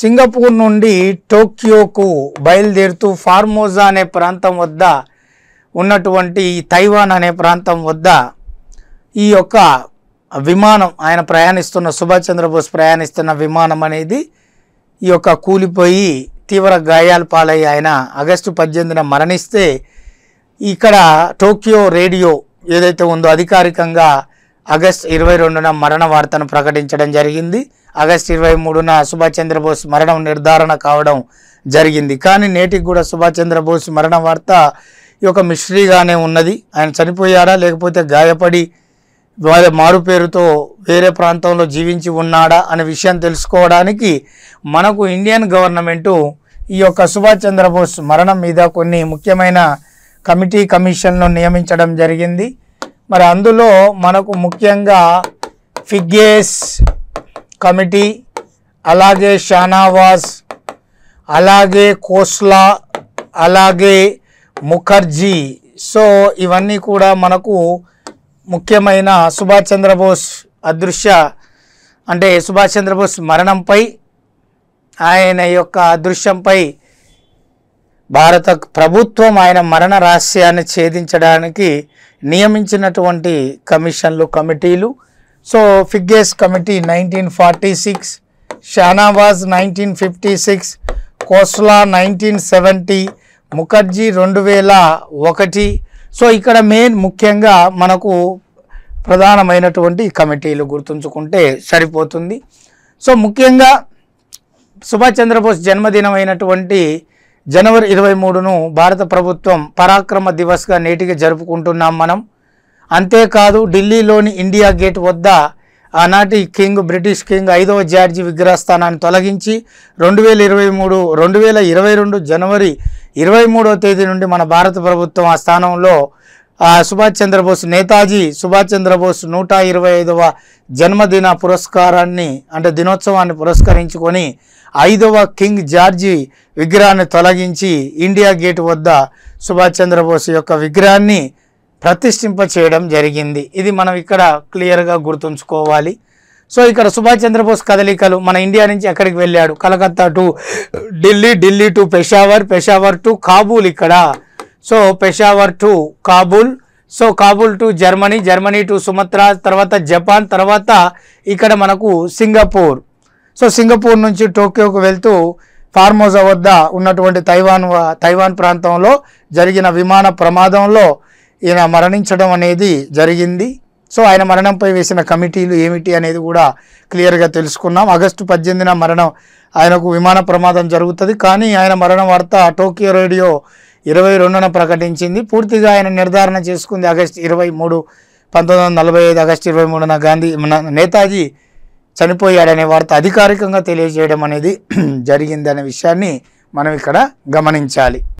సింగపూర్ నుండి టోక్యోకు బయలుదేరుతూ ఫార్మోజా అనే ప్రాంతం వద్ద ఉన్నటువంటి తైవాన్ అనే ప్రాంతం వద్ద ఈ యొక్క విమానం ఆయన ప్రయాణిస్తున్న సుభాష్ చంద్రబోస్ ప్రయాణిస్తున్న విమానం అనేది ఈ యొక్క కూలిపోయి తీవ్ర గాయాలు పాలయ్యి ఆయన ఆగస్టు పద్దెనిమిదిన మరణిస్తే ఇక్కడ టోక్యో రేడియో ఏదైతే ఉందో అధికారికంగా ఆగస్ట్ ఇరవై రెండున మరణ వార్తను ప్రకటించడం జరిగింది ఆగస్ట్ ఇరవై మూడున సుభాష్ చంద్రబోస్ మరణం నిర్ధారణ కావడం జరిగింది కానీ నేటికి కూడా సుభాష్ చంద్రబోస్ మరణ వార్త ఈ యొక్క మిస్ట్రీగానే ఉన్నది ఆయన చనిపోయాడా లేకపోతే గాయపడి వారి మారు పేరుతో వేరే ప్రాంతంలో జీవించి ఉన్నాడా అనే విషయం తెలుసుకోవడానికి మనకు ఇండియన్ గవర్నమెంటు ఈ యొక్క సుభాష్ చంద్రబోస్ మరణం మీద కొన్ని ముఖ్యమైన కమిటీ కమిషన్ను నియమించడం జరిగింది మరి అందులో మనకు ముఖ్యంగా ఫిగ్గేస్ కమిటీ అలాగే షానావాస్ అలాగే కోస్లా అలాగే ముఖర్జీ సో ఇవన్నీ కూడా మనకు ముఖ్యమైన సుభాష్ చంద్రబోస్ అదృశ్య అంటే సుభాష్ చంద్రబోస్ మరణంపై ఆయన యొక్క అదృశ్యంపై భారత ప్రభుత్వం ఆయన మరణ రహస్యాన్ని ఛేదించడానికి నియమించినటువంటి కమిషన్లు కమిటీలు so Figgess committee nineteen forty six Shahnawaz nineteen fifty six Khosla nineteen seventy Mukherjee రెండు వేల ఒకటి సో ఇక్కడ మెయిన్ ముఖ్యంగా మనకు ప్రధానమైనటువంటి కమిటీలు గుర్తుంచుకుంటే సరిపోతుంది సో ముఖ్యంగా సుభాష్ చంద్రబోస్ జన్మదినం అయినటువంటి జనవరి ఇరవై మూడును భారత ప్రభుత్వం పరాక్రమ దివస్గా నేటికి జరుపుకుంటున్నాం మనం అంతేకాదు ఢిల్లీలోని ఇండియా గేట్ వద్ద ఆనాటి కింగ్ బ్రిటిష్ కింగ్ ఐదవ జార్జి విగ్రహస్థానాన్ని తొలగించి రెండు వేల ఇరవై మూడు రెండు వేల ఇరవై రెండు జనవరి ఇరవై మూడవ తేదీ నుండి మన భారత ప్రభుత్వం ఆ స్థానంలో సుభాష్ చంద్రబోస్ నేతాజీ సుభాష్ చంద్రబోస్ నూట ఇరవై ఐదవ జన్మదిన పురస్కారాన్ని అంటే దినోత్సవాన్ని పురస్కరించుకొని ఐదవ కింగ్ జార్జి విగ్రహాన్ని తొలగించి ఇండియా గేట్ వద్ద సుభాష్ చంద్రబోస్ యొక్క విగ్రహాన్ని ప్రతిష్ఠింప చేయడం జరిగింది ఇది మనం ఇక్కడ క్లియర్గా గుర్తుంచుకోవాలి సో ఇక్కడ సుభాష్ చంద్రబోస్ కదలికలు మన ఇండియా నుంచి ఎక్కడికి వెళ్ళాడు Calcutta to Delhi Delhi to Peshawar Peshawar to Kabul ఇక్కడ so Peshawar to Kabul so Kabul to Germany Germany to Sumatra తర్వాత జపాన్ తర్వాత ఇక్కడ మనకు సింగపూర్ సో సింగపూర్ నుంచి టోక్యోకు వెళ్తూ ఫార్మోజా వద్ద ఉన్నటువంటి తైవాన్ తైవాన్ ప్రాంతంలో జరిగిన విమాన ప్రమాదంలో ఈయన మరణించడం అనేది జరిగింది సో ఆయన మరణంపై వేసిన కమిటీలు ఏమిటి అనేది కూడా క్లియర్గా తెలుసుకున్నాం ఆగస్టు పద్దెనిమిదిన మరణం ఆయనకు విమాన ప్రమాదం జరుగుతుంది కానీ ఆయన మరణం వార్త టోక్యో రేడియో ఇరవై రెండున ప్రకటించింది పూర్తిగా ఆయన నిర్ధారణ చేసుకుంది ఆగస్టు ఇరవై మూడు పంతొమ్మిది వందల నలభై ఐదు ఆగస్టు ఇరవై మూడున గాంధీ నేతాజీ చనిపోయాడనే వార్త అధికారికంగా తెలియజేయడం అనేది జరిగిందనే విషయాన్ని మనం ఇక్కడ గమనించాలి